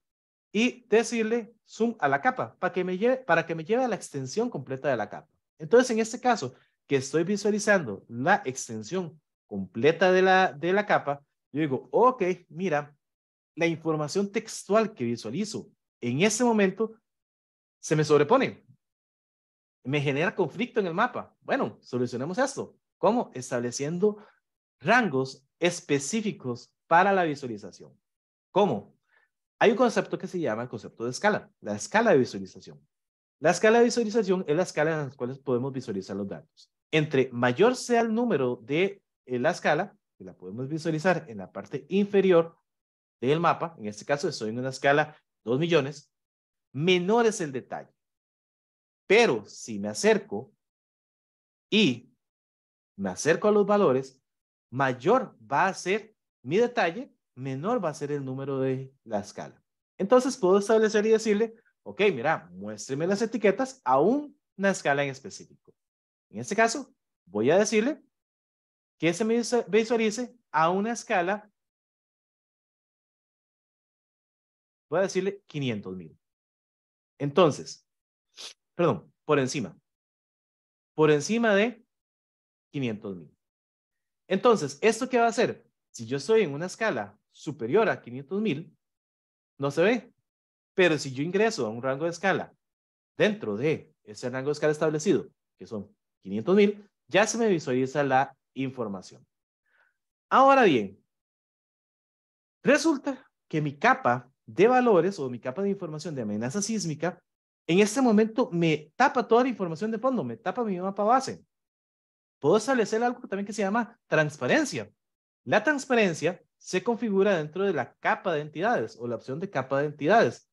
C: y decirle zoom a la capa para que me lleve, para que me lleve a la extensión completa de la capa. Entonces, en este caso, que estoy visualizando la extensión completa de la, de la capa, yo digo, ok, mira, la información textual que visualizo en ese momento se me sobrepone. Me genera conflicto en el mapa. Bueno, solucionemos esto. ¿Cómo? Estableciendo rangos específicos para la visualización. ¿Cómo? Hay un concepto que se llama el concepto de escala, la escala de visualización. La escala de visualización es la escala en la cual podemos visualizar los datos. Entre mayor sea el número de eh, la escala, que la podemos visualizar en la parte inferior del mapa, en este caso estoy en una escala 2 millones, menor es el detalle. Pero si me acerco y me acerco a los valores, mayor va a ser mi detalle, menor va a ser el número de la escala. Entonces puedo establecer y decirle ok, mira, muéstreme las etiquetas a una escala en específico. En este caso, voy a decirle que se me visualice a una escala,
A: voy a decirle 500 mil.
C: Entonces, perdón, por encima, por encima de 500.000. mil. Entonces, ¿esto qué va a hacer? Si yo estoy en una escala superior a 500 mil, no se ve, pero si yo ingreso a un rango de escala dentro de ese rango de escala establecido, que son 500.000, ya se me visualiza la información. Ahora bien, resulta que mi capa de valores o mi capa de información de amenaza sísmica en este momento me tapa toda la información de fondo, me tapa mi mapa base. Puedo establecer algo también que se llama transparencia. La transparencia se configura dentro de la capa de entidades o la opción de capa de entidades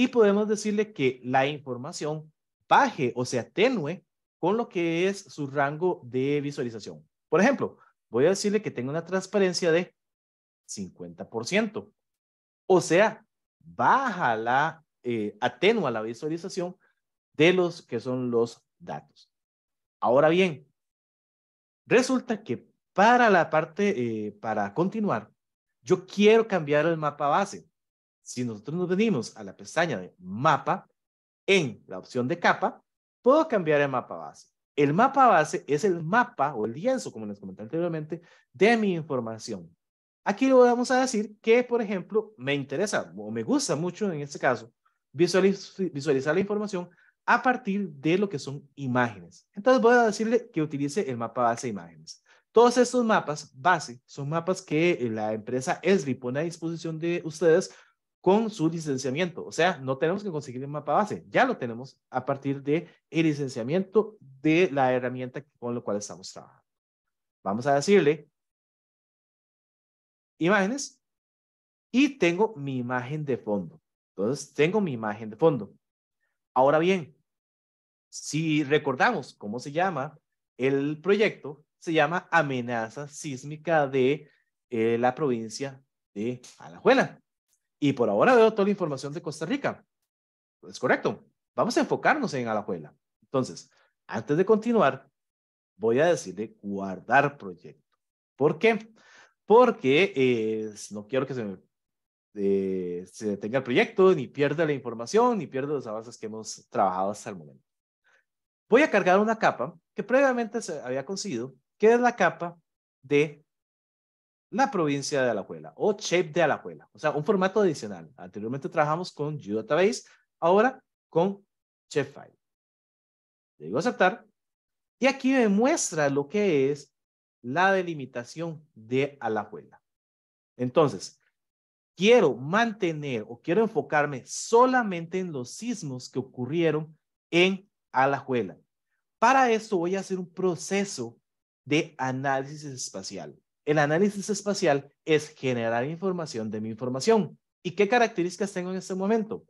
C: y podemos decirle que la información baje o se atenue con lo que es su rango de visualización. Por ejemplo, voy a decirle que tengo una transparencia de 50%. O sea, baja la, eh, atenua la visualización de los que son los datos. Ahora bien, resulta que para la parte, eh, para continuar, yo quiero cambiar el mapa base. Si nosotros nos venimos a la pestaña de mapa, en la opción de capa, puedo cambiar el mapa base. El mapa base es el mapa o el lienzo, como les comenté anteriormente, de mi información. Aquí le vamos a decir que, por ejemplo, me interesa o me gusta mucho en este caso visualizar la información a partir de lo que son imágenes. Entonces voy a decirle que utilice el mapa base de imágenes. Todos estos mapas base son mapas que la empresa ESRI pone a disposición de ustedes con su licenciamiento. O sea, no tenemos que conseguir el mapa base, ya lo tenemos a partir de el licenciamiento de la herramienta con la cual estamos trabajando. Vamos a decirle imágenes y tengo mi imagen de fondo. Entonces, tengo mi imagen de fondo. Ahora bien, si recordamos cómo se llama el proyecto, se llama Amenaza Sísmica de eh, la provincia de Alajuela. Y por ahora veo toda la información de Costa Rica. Es correcto. Vamos a enfocarnos en Alajuela. Entonces, antes de continuar, voy a decirle guardar proyecto. ¿Por qué? Porque no quiero que se eh, se detenga el proyecto, ni pierda la información, ni pierda los avances que hemos trabajado hasta el momento. Voy a cargar una capa que previamente se había conseguido, que es la capa de la provincia de Alajuela o Shape de Alajuela. O sea, un formato adicional. Anteriormente trabajamos con GeoDatabase, ahora con Shapefile. Le digo aceptar. Y aquí me muestra lo que es la delimitación de Alajuela. Entonces, quiero mantener o quiero enfocarme solamente en los sismos que ocurrieron en Alajuela. Para eso voy a hacer un proceso de análisis espacial. El análisis espacial es generar información de mi información. ¿Y qué características tengo en este momento?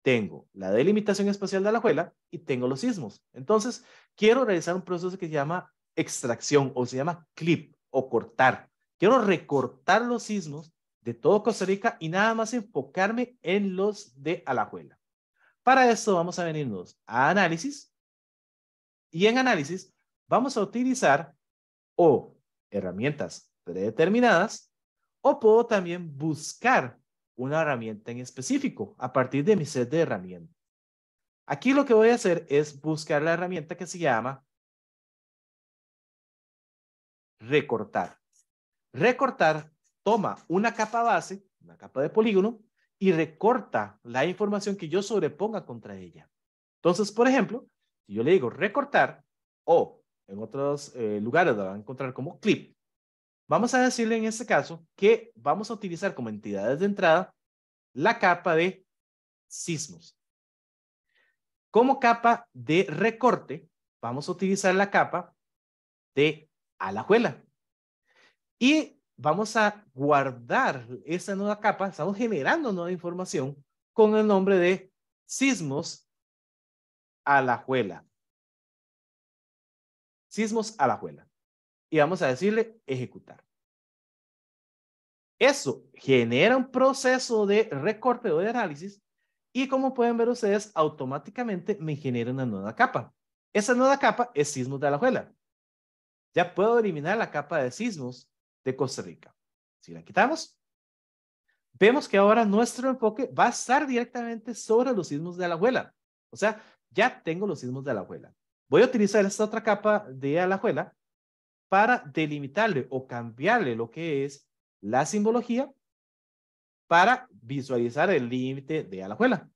C: Tengo la delimitación espacial de Alajuela y tengo los sismos. Entonces, quiero realizar un proceso que se llama extracción o se llama clip o cortar. Quiero recortar los sismos de todo Costa Rica y nada más enfocarme en los de Alajuela. Para esto vamos a venirnos a análisis y en análisis vamos a utilizar o herramientas predeterminadas o puedo también buscar una herramienta en específico a partir de mi set de herramientas. Aquí lo que voy a hacer es buscar la herramienta que se llama recortar. Recortar toma una capa base, una capa de polígono, y recorta la información que yo sobreponga contra ella. Entonces, por ejemplo, si yo le digo recortar o en otros eh, lugares lo van a encontrar como clip, Vamos a decirle en este caso que vamos a utilizar como entidades de entrada la capa de sismos. Como capa de recorte, vamos a utilizar la capa de alajuela. Y vamos a guardar esa nueva capa, estamos generando nueva información con el nombre de sismos alajuela. Sismos alajuela y vamos a decirle ejecutar. Eso genera un proceso de recorte o de análisis y como pueden ver ustedes, automáticamente me genera una nueva capa. Esa nueva capa es sismos de Alajuela. Ya puedo eliminar la capa de sismos de Costa Rica. Si la quitamos, vemos que ahora nuestro enfoque va a estar directamente sobre los sismos de Alajuela. O sea, ya tengo los sismos de Alajuela. Voy a utilizar esta otra capa de Alajuela para delimitarle o cambiarle lo que es la simbología para visualizar el límite de Alajuela.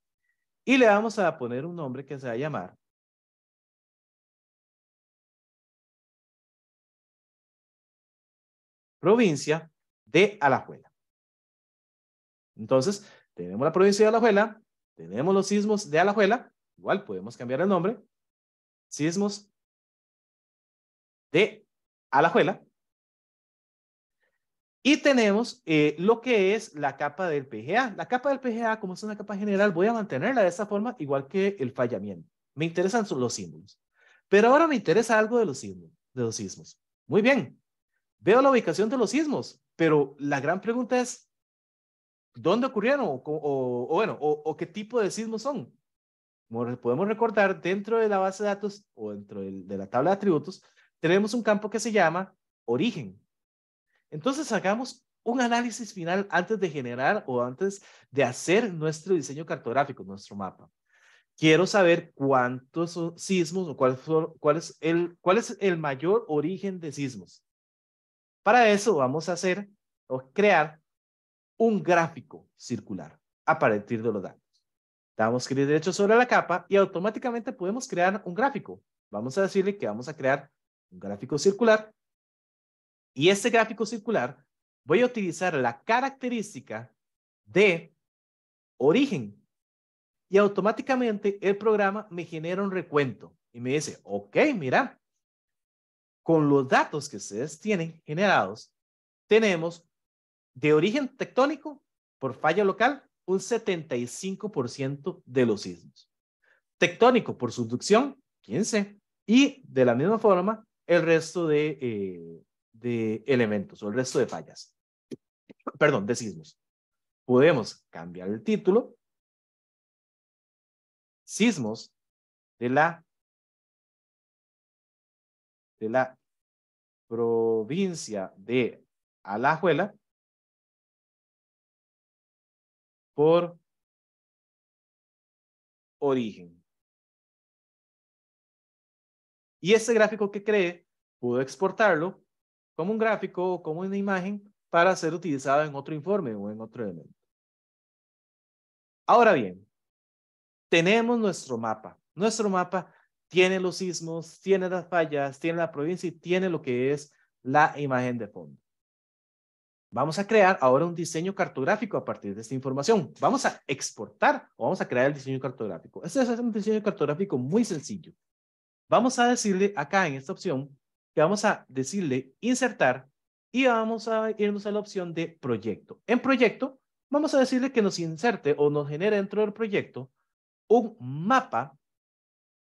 C: Y le vamos a poner
A: un nombre que se va a llamar provincia de Alajuela.
C: Entonces, tenemos la provincia de Alajuela, tenemos los sismos de Alajuela, igual podemos cambiar el nombre, sismos de a la juela Y tenemos eh, lo que es la capa del PGA. La capa del PGA, como es una capa general, voy a mantenerla de esa forma, igual que el fallamiento. Me interesan los símbolos. Pero ahora me interesa algo de los sismos. De los sismos. Muy bien. Veo la ubicación de los sismos, pero la gran pregunta es, ¿dónde ocurrieron? O, bueno, o, qué tipo de sismos son. Como podemos recordar, dentro de la base de datos o dentro de la tabla de atributos, tenemos un campo que se llama origen. Entonces hagamos un análisis final antes de generar o antes de hacer nuestro diseño cartográfico, nuestro mapa. Quiero saber cuántos sismos o cuál, es el, cuál es el mayor origen de sismos. Para eso vamos a hacer o crear un gráfico circular a partir de los datos. Damos clic derecho sobre la capa y automáticamente podemos crear un gráfico. Vamos a decirle que vamos a crear un gráfico circular. Y ese gráfico circular voy a utilizar la característica de origen. Y automáticamente el programa me genera un recuento y me dice, ok, mira, con los datos que ustedes tienen generados, tenemos de origen tectónico por falla local un 75% de los sismos. Tectónico por subducción, 15. Y de la misma forma, el resto eh, de, elementos o el resto de fallas. Perdón, de sismos. Podemos cambiar el título. Sismos
A: de la de la provincia de Alajuela por origen.
C: Y ese gráfico que cree pudo exportarlo como un gráfico o como una imagen para ser utilizado en otro informe o en otro elemento. Ahora bien, tenemos nuestro mapa. Nuestro mapa tiene los sismos, tiene las fallas, tiene la provincia y tiene lo que es la imagen de fondo. Vamos a crear ahora un diseño cartográfico a partir de esta información. Vamos a exportar o vamos a crear el diseño cartográfico. Este es un diseño cartográfico muy sencillo. Vamos a decirle acá en esta opción que vamos a decirle insertar y vamos a irnos a la opción de proyecto. En proyecto vamos a decirle que nos inserte o nos genere dentro del proyecto un mapa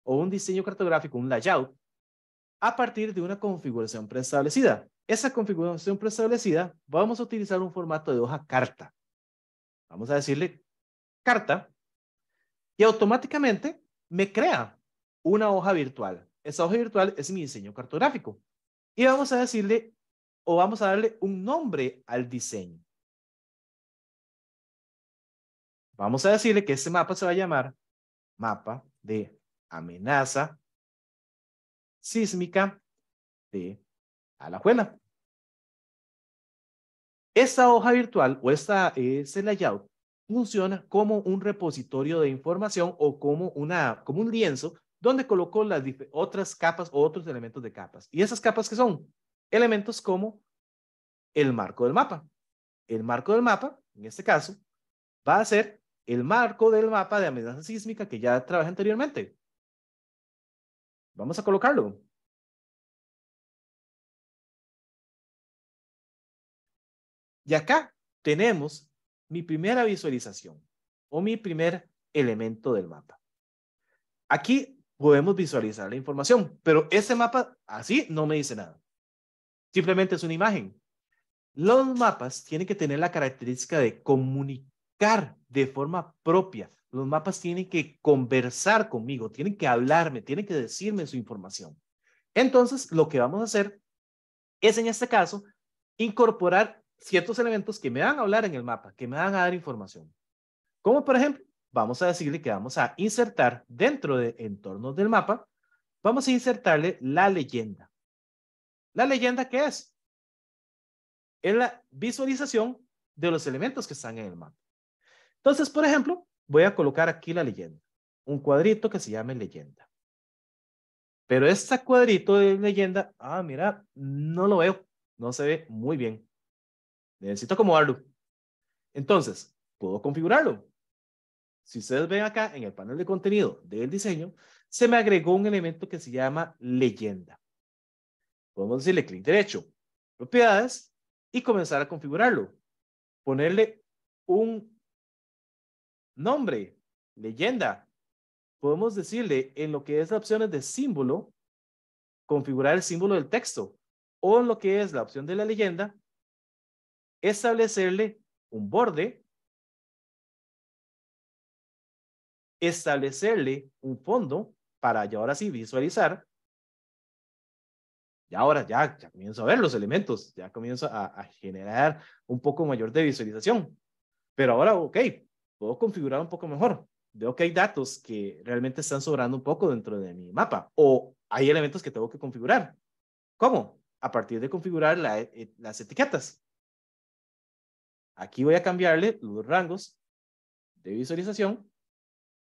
C: o un diseño cartográfico, un layout, a partir de una configuración preestablecida. Esa configuración preestablecida vamos a utilizar un formato de hoja carta. Vamos a decirle carta y automáticamente me crea una hoja virtual. Esa hoja virtual es mi diseño cartográfico. Y vamos a decirle o vamos a darle un nombre al diseño. Vamos a decirle que este mapa se va a llamar mapa
A: de amenaza sísmica de
C: Alajuela. Esta hoja virtual o esta, ese layout funciona como un repositorio de información o como, una, como un lienzo donde colocó las otras capas o otros elementos de capas. ¿Y esas capas que son? Elementos como el marco del mapa. El marco del mapa, en este caso, va a ser el marco del mapa de amenaza sísmica que ya trabajé anteriormente. Vamos a colocarlo. Y acá tenemos mi primera visualización o mi primer elemento del mapa. Aquí podemos visualizar la información, pero ese mapa así no me dice nada. Simplemente es una imagen. Los mapas tienen que tener la característica de comunicar de forma propia. Los mapas tienen que conversar conmigo, tienen que hablarme, tienen que decirme su información. Entonces, lo que vamos a hacer es, en este caso, incorporar ciertos elementos que me van a hablar en el mapa, que me van a dar información. Como por ejemplo, vamos a decirle que vamos a insertar dentro de entornos del mapa, vamos a insertarle la leyenda. ¿La leyenda qué es? Es la visualización de los elementos que están en el mapa. Entonces, por ejemplo, voy a colocar aquí la leyenda, un cuadrito que se llame leyenda. Pero este cuadrito de leyenda, ah, mira, no lo veo, no se ve muy bien. Necesito acomodarlo. Entonces, puedo configurarlo. Si ustedes ven acá en el panel de contenido del diseño, se me agregó un elemento que se llama leyenda. Podemos decirle clic derecho, propiedades y comenzar a configurarlo. Ponerle un nombre, leyenda. Podemos decirle en lo que es la opciones de símbolo, configurar el símbolo del texto o en lo que es la opción de la leyenda, establecerle un
A: borde establecerle un
C: fondo para ya ahora sí visualizar. Y ahora ya, comienzo a ver los elementos, ya comienzo a, generar un poco mayor de visualización. Pero ahora, ok, puedo configurar un poco mejor. Veo que hay datos que realmente están sobrando un poco dentro de mi mapa o hay elementos que tengo que configurar. ¿Cómo? A partir de configurar eh, las etiquetas. Aquí voy a cambiarle los rangos de visualización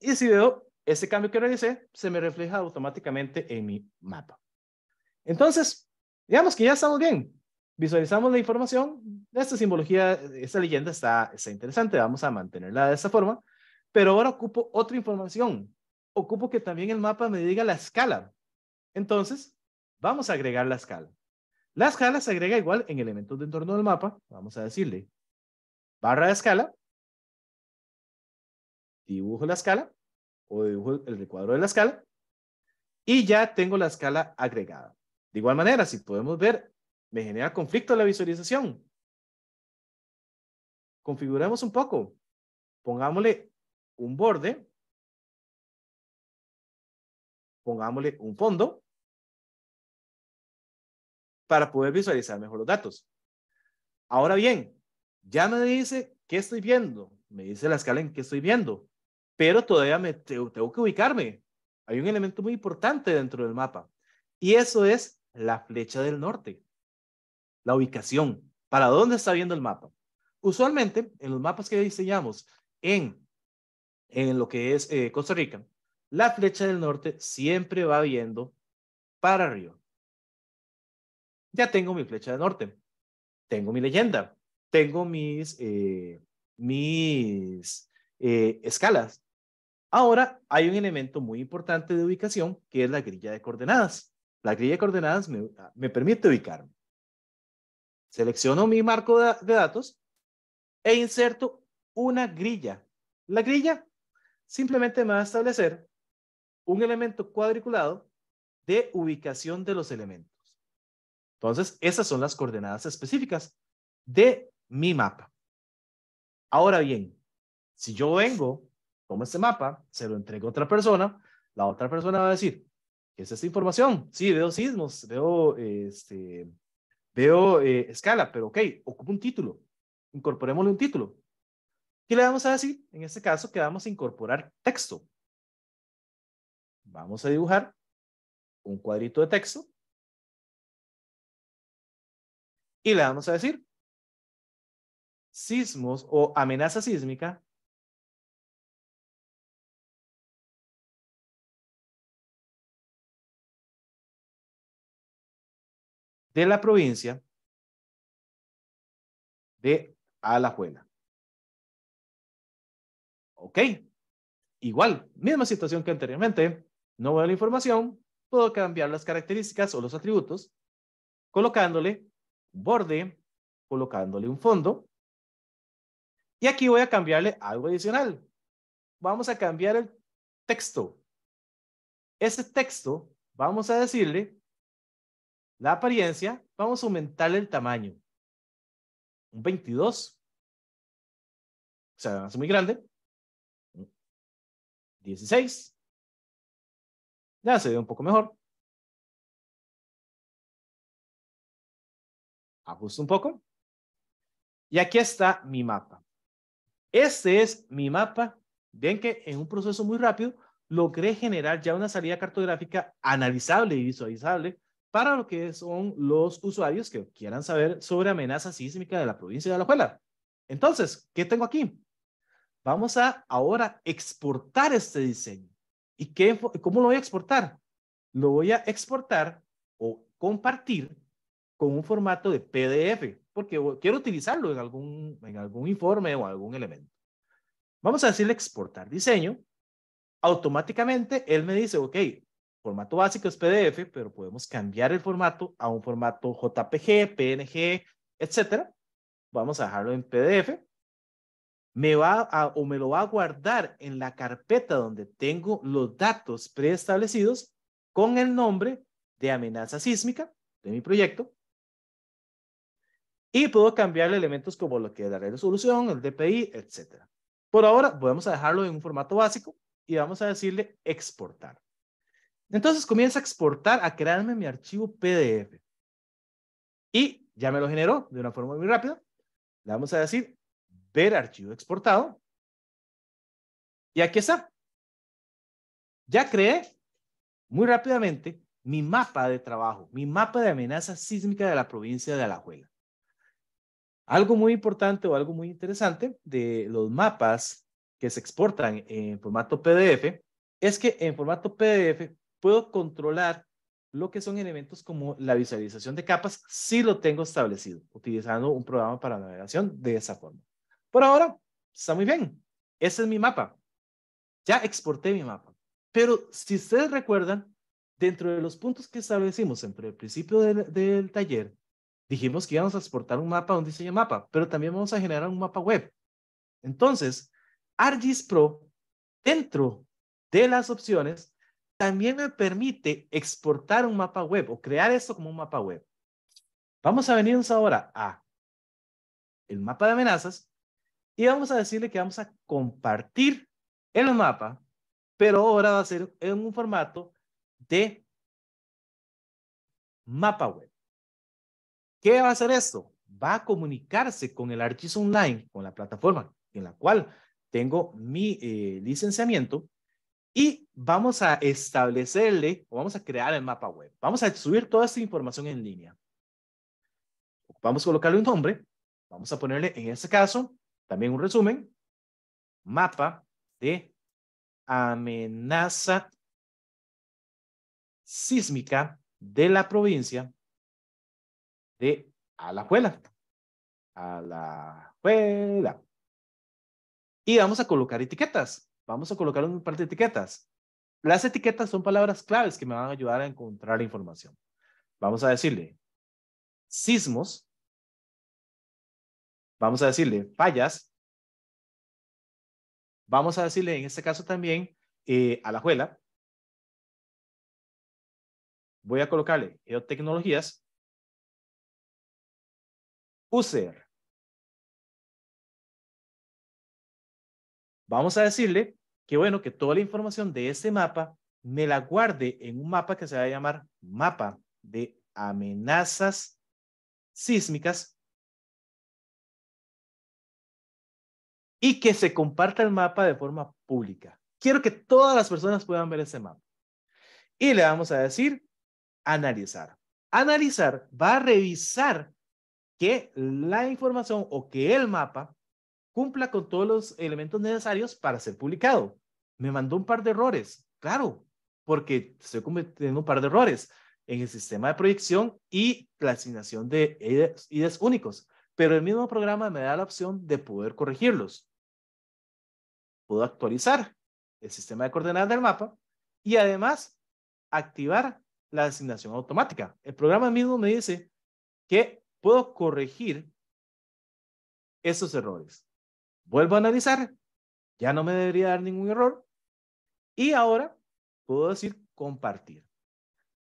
C: Y si veo ese cambio que realicé, se me refleja automáticamente en mi mapa. Entonces, digamos que ya estamos bien. Visualizamos la información. Esta simbología, esta leyenda está, está interesante. Vamos a mantenerla de esta forma. Pero ahora ocupo otra información. Ocupo que también el mapa me diga la escala. Entonces, vamos a agregar la escala. La escala se agrega igual en elementos de entorno del mapa. Vamos a decirle barra de escala dibujo la escala o dibujo el recuadro de la escala y ya tengo la escala agregada. De igual manera, si podemos ver, me genera conflicto la visualización.
A: Configuremos un poco. Pongámosle un borde. Pongámosle un fondo
C: para poder visualizar mejor los datos. Ahora bien, ya me dice qué estoy viendo. Me dice la escala en qué estoy viendo pero todavía me tengo, que ubicarme. Hay un elemento muy importante dentro del mapa y eso es la flecha del norte, la ubicación, para dónde está viendo el mapa. Usualmente en los mapas que diseñamos en, lo que es eh, Costa Rica, la flecha del norte siempre va viendo para arriba. Ya tengo mi flecha del norte, tengo mi leyenda, tengo mis, eh, mis eh, escalas, Ahora hay un elemento muy importante de ubicación que es la grilla de coordenadas. La grilla de coordenadas ah, me, permite ubicarme. Selecciono mi marco de, de datos e inserto una grilla. La grilla simplemente me va a establecer un elemento cuadriculado de ubicación de los elementos. Entonces, esas son las coordenadas específicas de mi mapa. Ahora bien, si yo vengo toma este mapa, se lo entrega a otra persona, la otra persona va a decir, ¿qué es esta información? Sí, veo sismos, veo, este, eh, escala, pero ok, ocupa un título, incorporémosle un título. ¿Qué le vamos a decir? En este caso, que vamos a incorporar texto. Vamos a dibujar un cuadrito de texto
A: y le vamos a decir sismos o amenaza sísmica de la provincia de Alajuela.
C: Ok, igual, misma situación que anteriormente. No veo la información, puedo cambiar las características o los atributos colocándole un borde, colocándole un fondo. Y aquí voy a cambiarle algo adicional. Vamos a cambiar el texto. Ese texto vamos a decirle la apariencia, vamos a aumentarle el tamaño. Un 22.
A: O sea, es muy grande. 16. Ya se ve un poco mejor.
C: Ajusto un poco. Y aquí está mi mapa. Este es mi mapa. Ven que en un proceso muy rápido logré generar ya una salida cartográfica analizable y visualizable para lo que son los usuarios que quieran saber sobre amenaza sísmica de la provincia de Alajuela. Entonces, ¿qué tengo aquí? Vamos a ahora exportar este diseño. ¿Y qué, cómo lo voy a exportar? Lo voy a exportar o compartir con un formato de PDF, porque quiero utilizarlo en algún, en algún informe o algún elemento. Vamos a decirle exportar diseño. Automáticamente él me dice, ok, formato básico es PDF, pero podemos cambiar el formato a un formato JPG, PNG, etc. Vamos a dejarlo en PDF. Me va a, o me lo va a guardar en la carpeta donde tengo los datos preestablecidos con el nombre de amenaza sísmica de mi proyecto. Y puedo cambiar elementos como lo que es la resolución, el DPI, etc. Por ahora, vamos a dejarlo en un formato básico y vamos a decirle exportar. Entonces comienza a exportar, a crearme mi archivo PDF. Y ya me lo generó de una forma muy rápida. Le vamos a decir ver archivo exportado. Y aquí está. Ya creé muy rápidamente mi mapa de trabajo, mi mapa de amenaza sísmica de la provincia de Alajuela. Algo muy importante o algo muy interesante de los mapas que se exportan en formato PDF es que en formato PDF puedo controlar lo que son elementos como la visualización de capas si lo tengo establecido, utilizando un programa para navegación de esa forma. Por ahora, está muy bien. Ese es mi mapa. Ya exporté mi mapa. Pero si ustedes recuerdan, dentro de los puntos que establecimos entre el principio del, taller, dijimos que íbamos a exportar un mapa, un diseño mapa, pero también vamos a generar un mapa web. Entonces, ArcGIS Pro, dentro de las opciones, también me permite exportar un mapa web o crear esto como un mapa web. Vamos a venirnos ahora a el mapa de amenazas y vamos a decirle que vamos a compartir el mapa, pero ahora va a ser en un formato de mapa web. ¿Qué va a hacer esto? Va a comunicarse con el archivo online, con la plataforma en la cual tengo mi eh, licenciamiento y vamos a establecerle o vamos a crear el mapa web. Vamos a subir toda esta información en línea. Vamos a colocarle un nombre. Vamos a ponerle, en este caso, también un resumen. Mapa de amenaza sísmica de la provincia de Alajuela. Alajuela. Y vamos a colocar etiquetas vamos a colocar un par de etiquetas. Las etiquetas son palabras claves que me van a ayudar a encontrar información. Vamos a decirle sismos, vamos a decirle fallas,
A: vamos a decirle en este caso también eh, a la juela, voy a colocarle geotecnologías, user,
C: Vamos a decirle que, bueno, que toda la información de este mapa me la guarde en un mapa que se va a llamar mapa de amenazas sísmicas y que se comparta el mapa de forma pública. Quiero que todas las personas puedan ver ese mapa. Y le vamos a decir analizar. Analizar va a revisar que la información o que el mapa cumpla con todos los elementos necesarios para ser publicado. Me mandó un par de errores, claro, porque estoy cometiendo un par de errores en el sistema de proyección y la asignación de IDs e e únicos, pero el mismo programa me da la opción de poder corregirlos. Puedo actualizar el sistema de coordenadas del mapa y además activar la asignación automática. El programa mismo me dice que puedo corregir esos errores vuelvo a analizar, ya no me debería dar ningún error. Y ahora puedo decir compartir.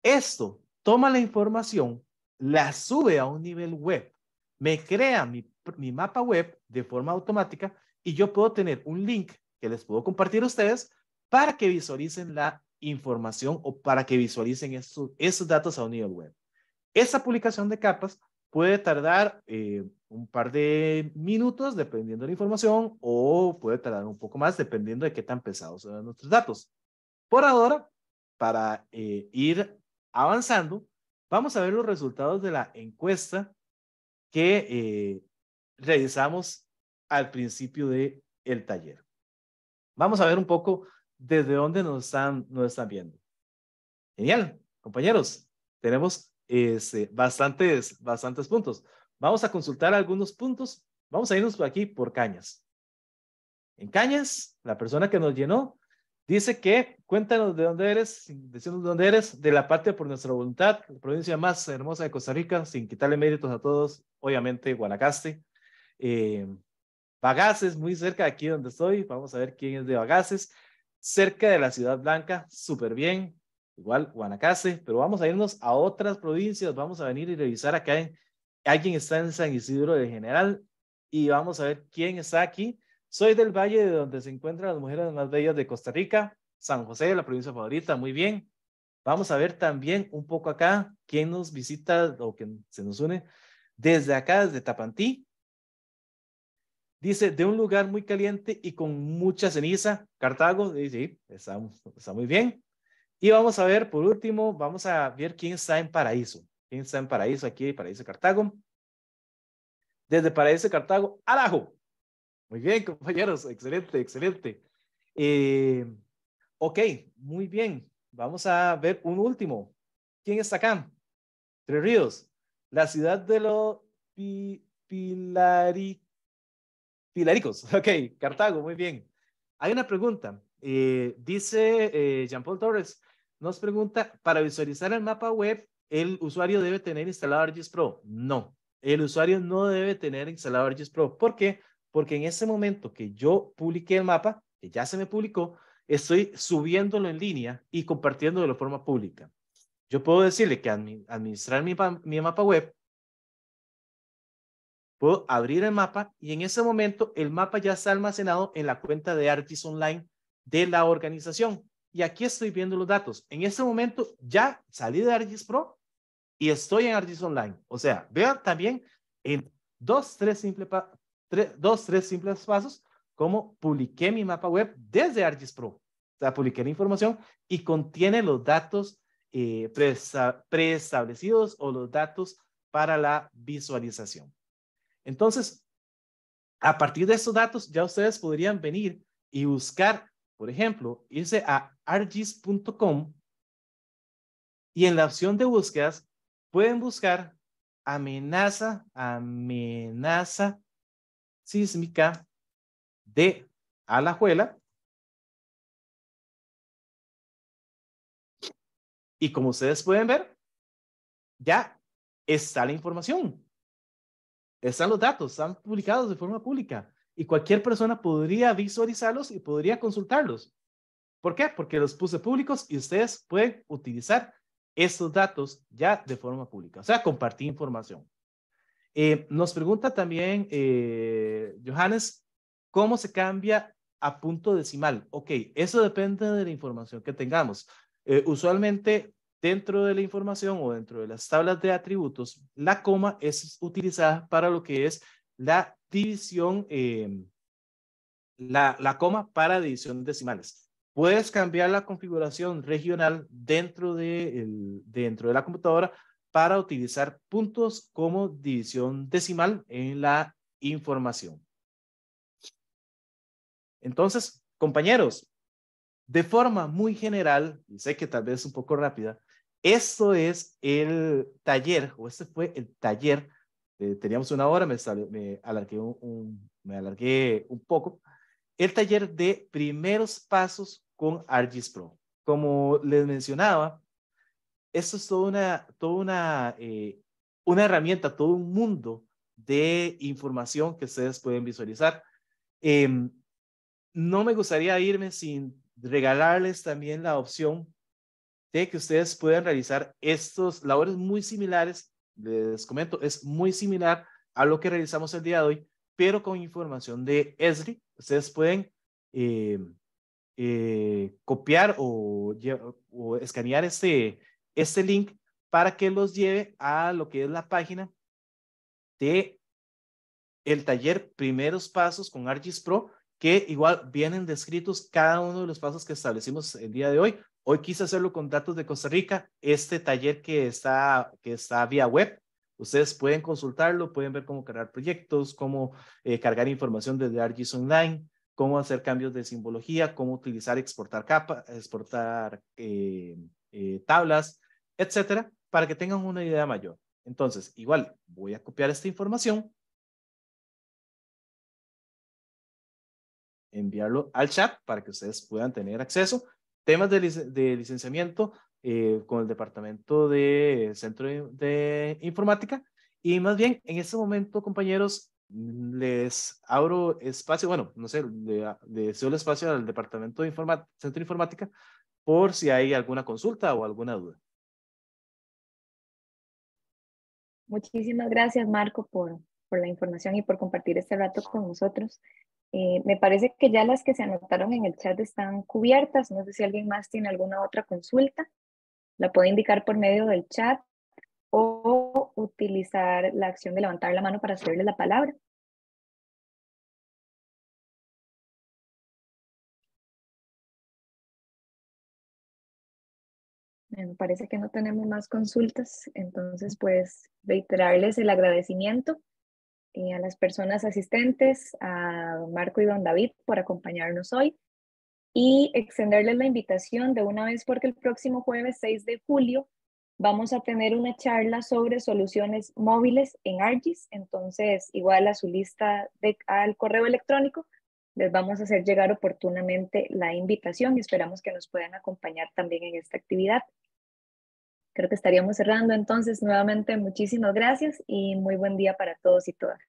C: Esto toma la información, la sube a un nivel web, me crea mi, mapa web de forma automática y yo puedo tener un link que les puedo compartir a ustedes para que visualicen la información o para que visualicen esos datos a un nivel web. Esa publicación de capas Puede tardar eh, un par de minutos dependiendo de la información o puede tardar un poco más dependiendo de qué tan pesados son nuestros datos. Por ahora, para eh, ir avanzando, vamos a ver los resultados de la encuesta que eh, realizamos al principio del el taller. Vamos a ver un poco desde dónde nos están, nos están viendo. Genial, compañeros. Tenemos este, bastantes, bastantes puntos. Vamos a consultar algunos puntos. Vamos a irnos por aquí por Cañas. En Cañas, la persona que nos llenó dice que cuéntanos de dónde eres, de dónde eres, de la parte por nuestra voluntad, la provincia más hermosa de Costa Rica, sin quitarle méritos a todos, obviamente Guanacaste. Eh, Bagaces, muy cerca de aquí donde estoy. Vamos a ver quién es de Bagaces. Cerca de la Ciudad Blanca, súper bien igual Guanacaste, pero vamos a irnos a otras provincias, vamos a venir y revisar acá alguien está en San Isidro de General y vamos a ver quién está aquí. Soy del valle de donde se encuentran las mujeres más bellas de Costa Rica, San José, la provincia favorita, muy bien. Vamos a ver también un poco acá quién nos visita o quién se nos une desde acá, desde Tapantí. Dice, de un lugar muy caliente y con mucha ceniza, Cartago, dice está muy bien. Y vamos a ver, por último, vamos a ver quién está en paraíso. ¿Quién está en paraíso aquí, paraíso Cartago? Desde paraíso Cartago, Arajo. Muy bien, compañeros, excelente, excelente. Eh, ok, muy bien. Vamos a ver un último. ¿Quién está acá? Tres Ríos. La ciudad de los Pilaricos. Ok, Cartago, muy bien. Hay una pregunta. Eh, dice eh, Jean Paul Torres, nos pregunta, para visualizar el mapa web, ¿el usuario debe tener instalado ArcGIS Pro? No, el usuario no debe tener instalado ArcGIS Pro. ¿Por qué? Porque en ese momento que yo publiqué el mapa, que ya se me publicó, estoy subiéndolo en línea y compartiéndolo de forma pública. Yo puedo decirle que administrar mi, mi mapa web, puedo abrir el mapa y en ese momento el mapa ya está almacenado en la cuenta de ArcGIS Online de la organización y aquí estoy viendo los datos. En este momento ya salí de ArcGIS Pro y estoy en ArcGIS Online. O sea, vean también en dos, tres, dos, tres simples pasos cómo publiqué mi mapa web desde ArcGIS Pro. O sea, publiqué la información y contiene los datos eh, preestablecidos o los datos para la visualización. Entonces, a partir de estos datos, ya ustedes podrían venir y buscar por ejemplo, irse a argis.com y en la opción de búsquedas pueden buscar amenaza, amenaza sísmica
A: de Alajuela.
C: Y como ustedes pueden ver, ya está la información. Están los datos, están publicados de forma pública y cualquier persona podría visualizarlos y podría consultarlos. ¿Por qué? Porque los puse públicos y ustedes pueden utilizar esos datos ya de forma pública, o sea, compartir información. Eh, nos pregunta también eh, Johannes, ¿cómo se cambia a punto decimal? Ok, eso depende de la información que tengamos. Eh, usualmente dentro de la información o dentro de las tablas de atributos, la coma es utilizada para lo que es la división, em, la, coma para división decimales. Puedes cambiar la configuración regional dentro de, dentro de la computadora para utilizar puntos como división decimal en la información. Entonces, compañeros, de forma muy general, y sé que tal vez es un poco rápida, esto es el taller, o este fue el taller eh, teníamos una hora, me, alargué un, poco, el taller de primeros pasos con ArcGIS Pro. Como les mencionaba, esto es toda una, toda una, eh, una herramienta, todo un mundo de información que ustedes pueden visualizar. Em, no me gustaría irme sin regalarles también la opción de que ustedes puedan realizar estos labores muy similares les comento, es muy similar a lo que realizamos el día de hoy, pero con información de Esri. Ustedes pueden eh, eh, copiar o, o, escanear este, este link para que los lleve a lo que es la página de el taller Primeros Pasos con ArcGIS Pro, que igual vienen descritos cada uno de los pasos que establecimos el día de hoy. Hoy quise hacerlo con datos de Costa Rica. Este taller que está, que está vía web, ustedes pueden consultarlo, pueden ver cómo crear proyectos, cómo eh, cargar información desde ArcGIS Online, cómo hacer cambios de simbología, cómo utilizar, exportar capas, exportar eh, eh, tablas, etcétera, para que tengan una idea mayor. Entonces, igual, voy a copiar esta información, enviarlo al chat para que ustedes puedan tener acceso temas de, de licenciamiento eh, con el departamento de Centro de, Informática. Y más bien, en este momento, compañeros, mm, les abro espacio, bueno, no sé, le, doy deseo el espacio al departamento de Centro de Informática por si hay alguna consulta o alguna duda.
B: Muchísimas gracias, Marco, por, por la información y por compartir este rato con nosotros. Eh, me parece que ya las que se anotaron en el chat están cubiertas. No sé si alguien más tiene alguna otra consulta. La puede indicar por medio del chat o utilizar
A: la acción de levantar la mano para hacerle la palabra. Me parece que no tenemos más consultas, entonces pues reiterarles
B: el agradecimiento y eh, a las personas asistentes, a Marco y don David por acompañarnos hoy y extenderles la invitación de una vez porque el próximo jueves 6 de julio vamos a tener una charla sobre soluciones móviles en ARGIS, entonces igual a su lista de, al correo electrónico les vamos a hacer llegar oportunamente la invitación y esperamos que nos puedan acompañar también en esta actividad. Creo que estaríamos cerrando entonces nuevamente. Muchísimas gracias
A: y muy buen día para todos y todas.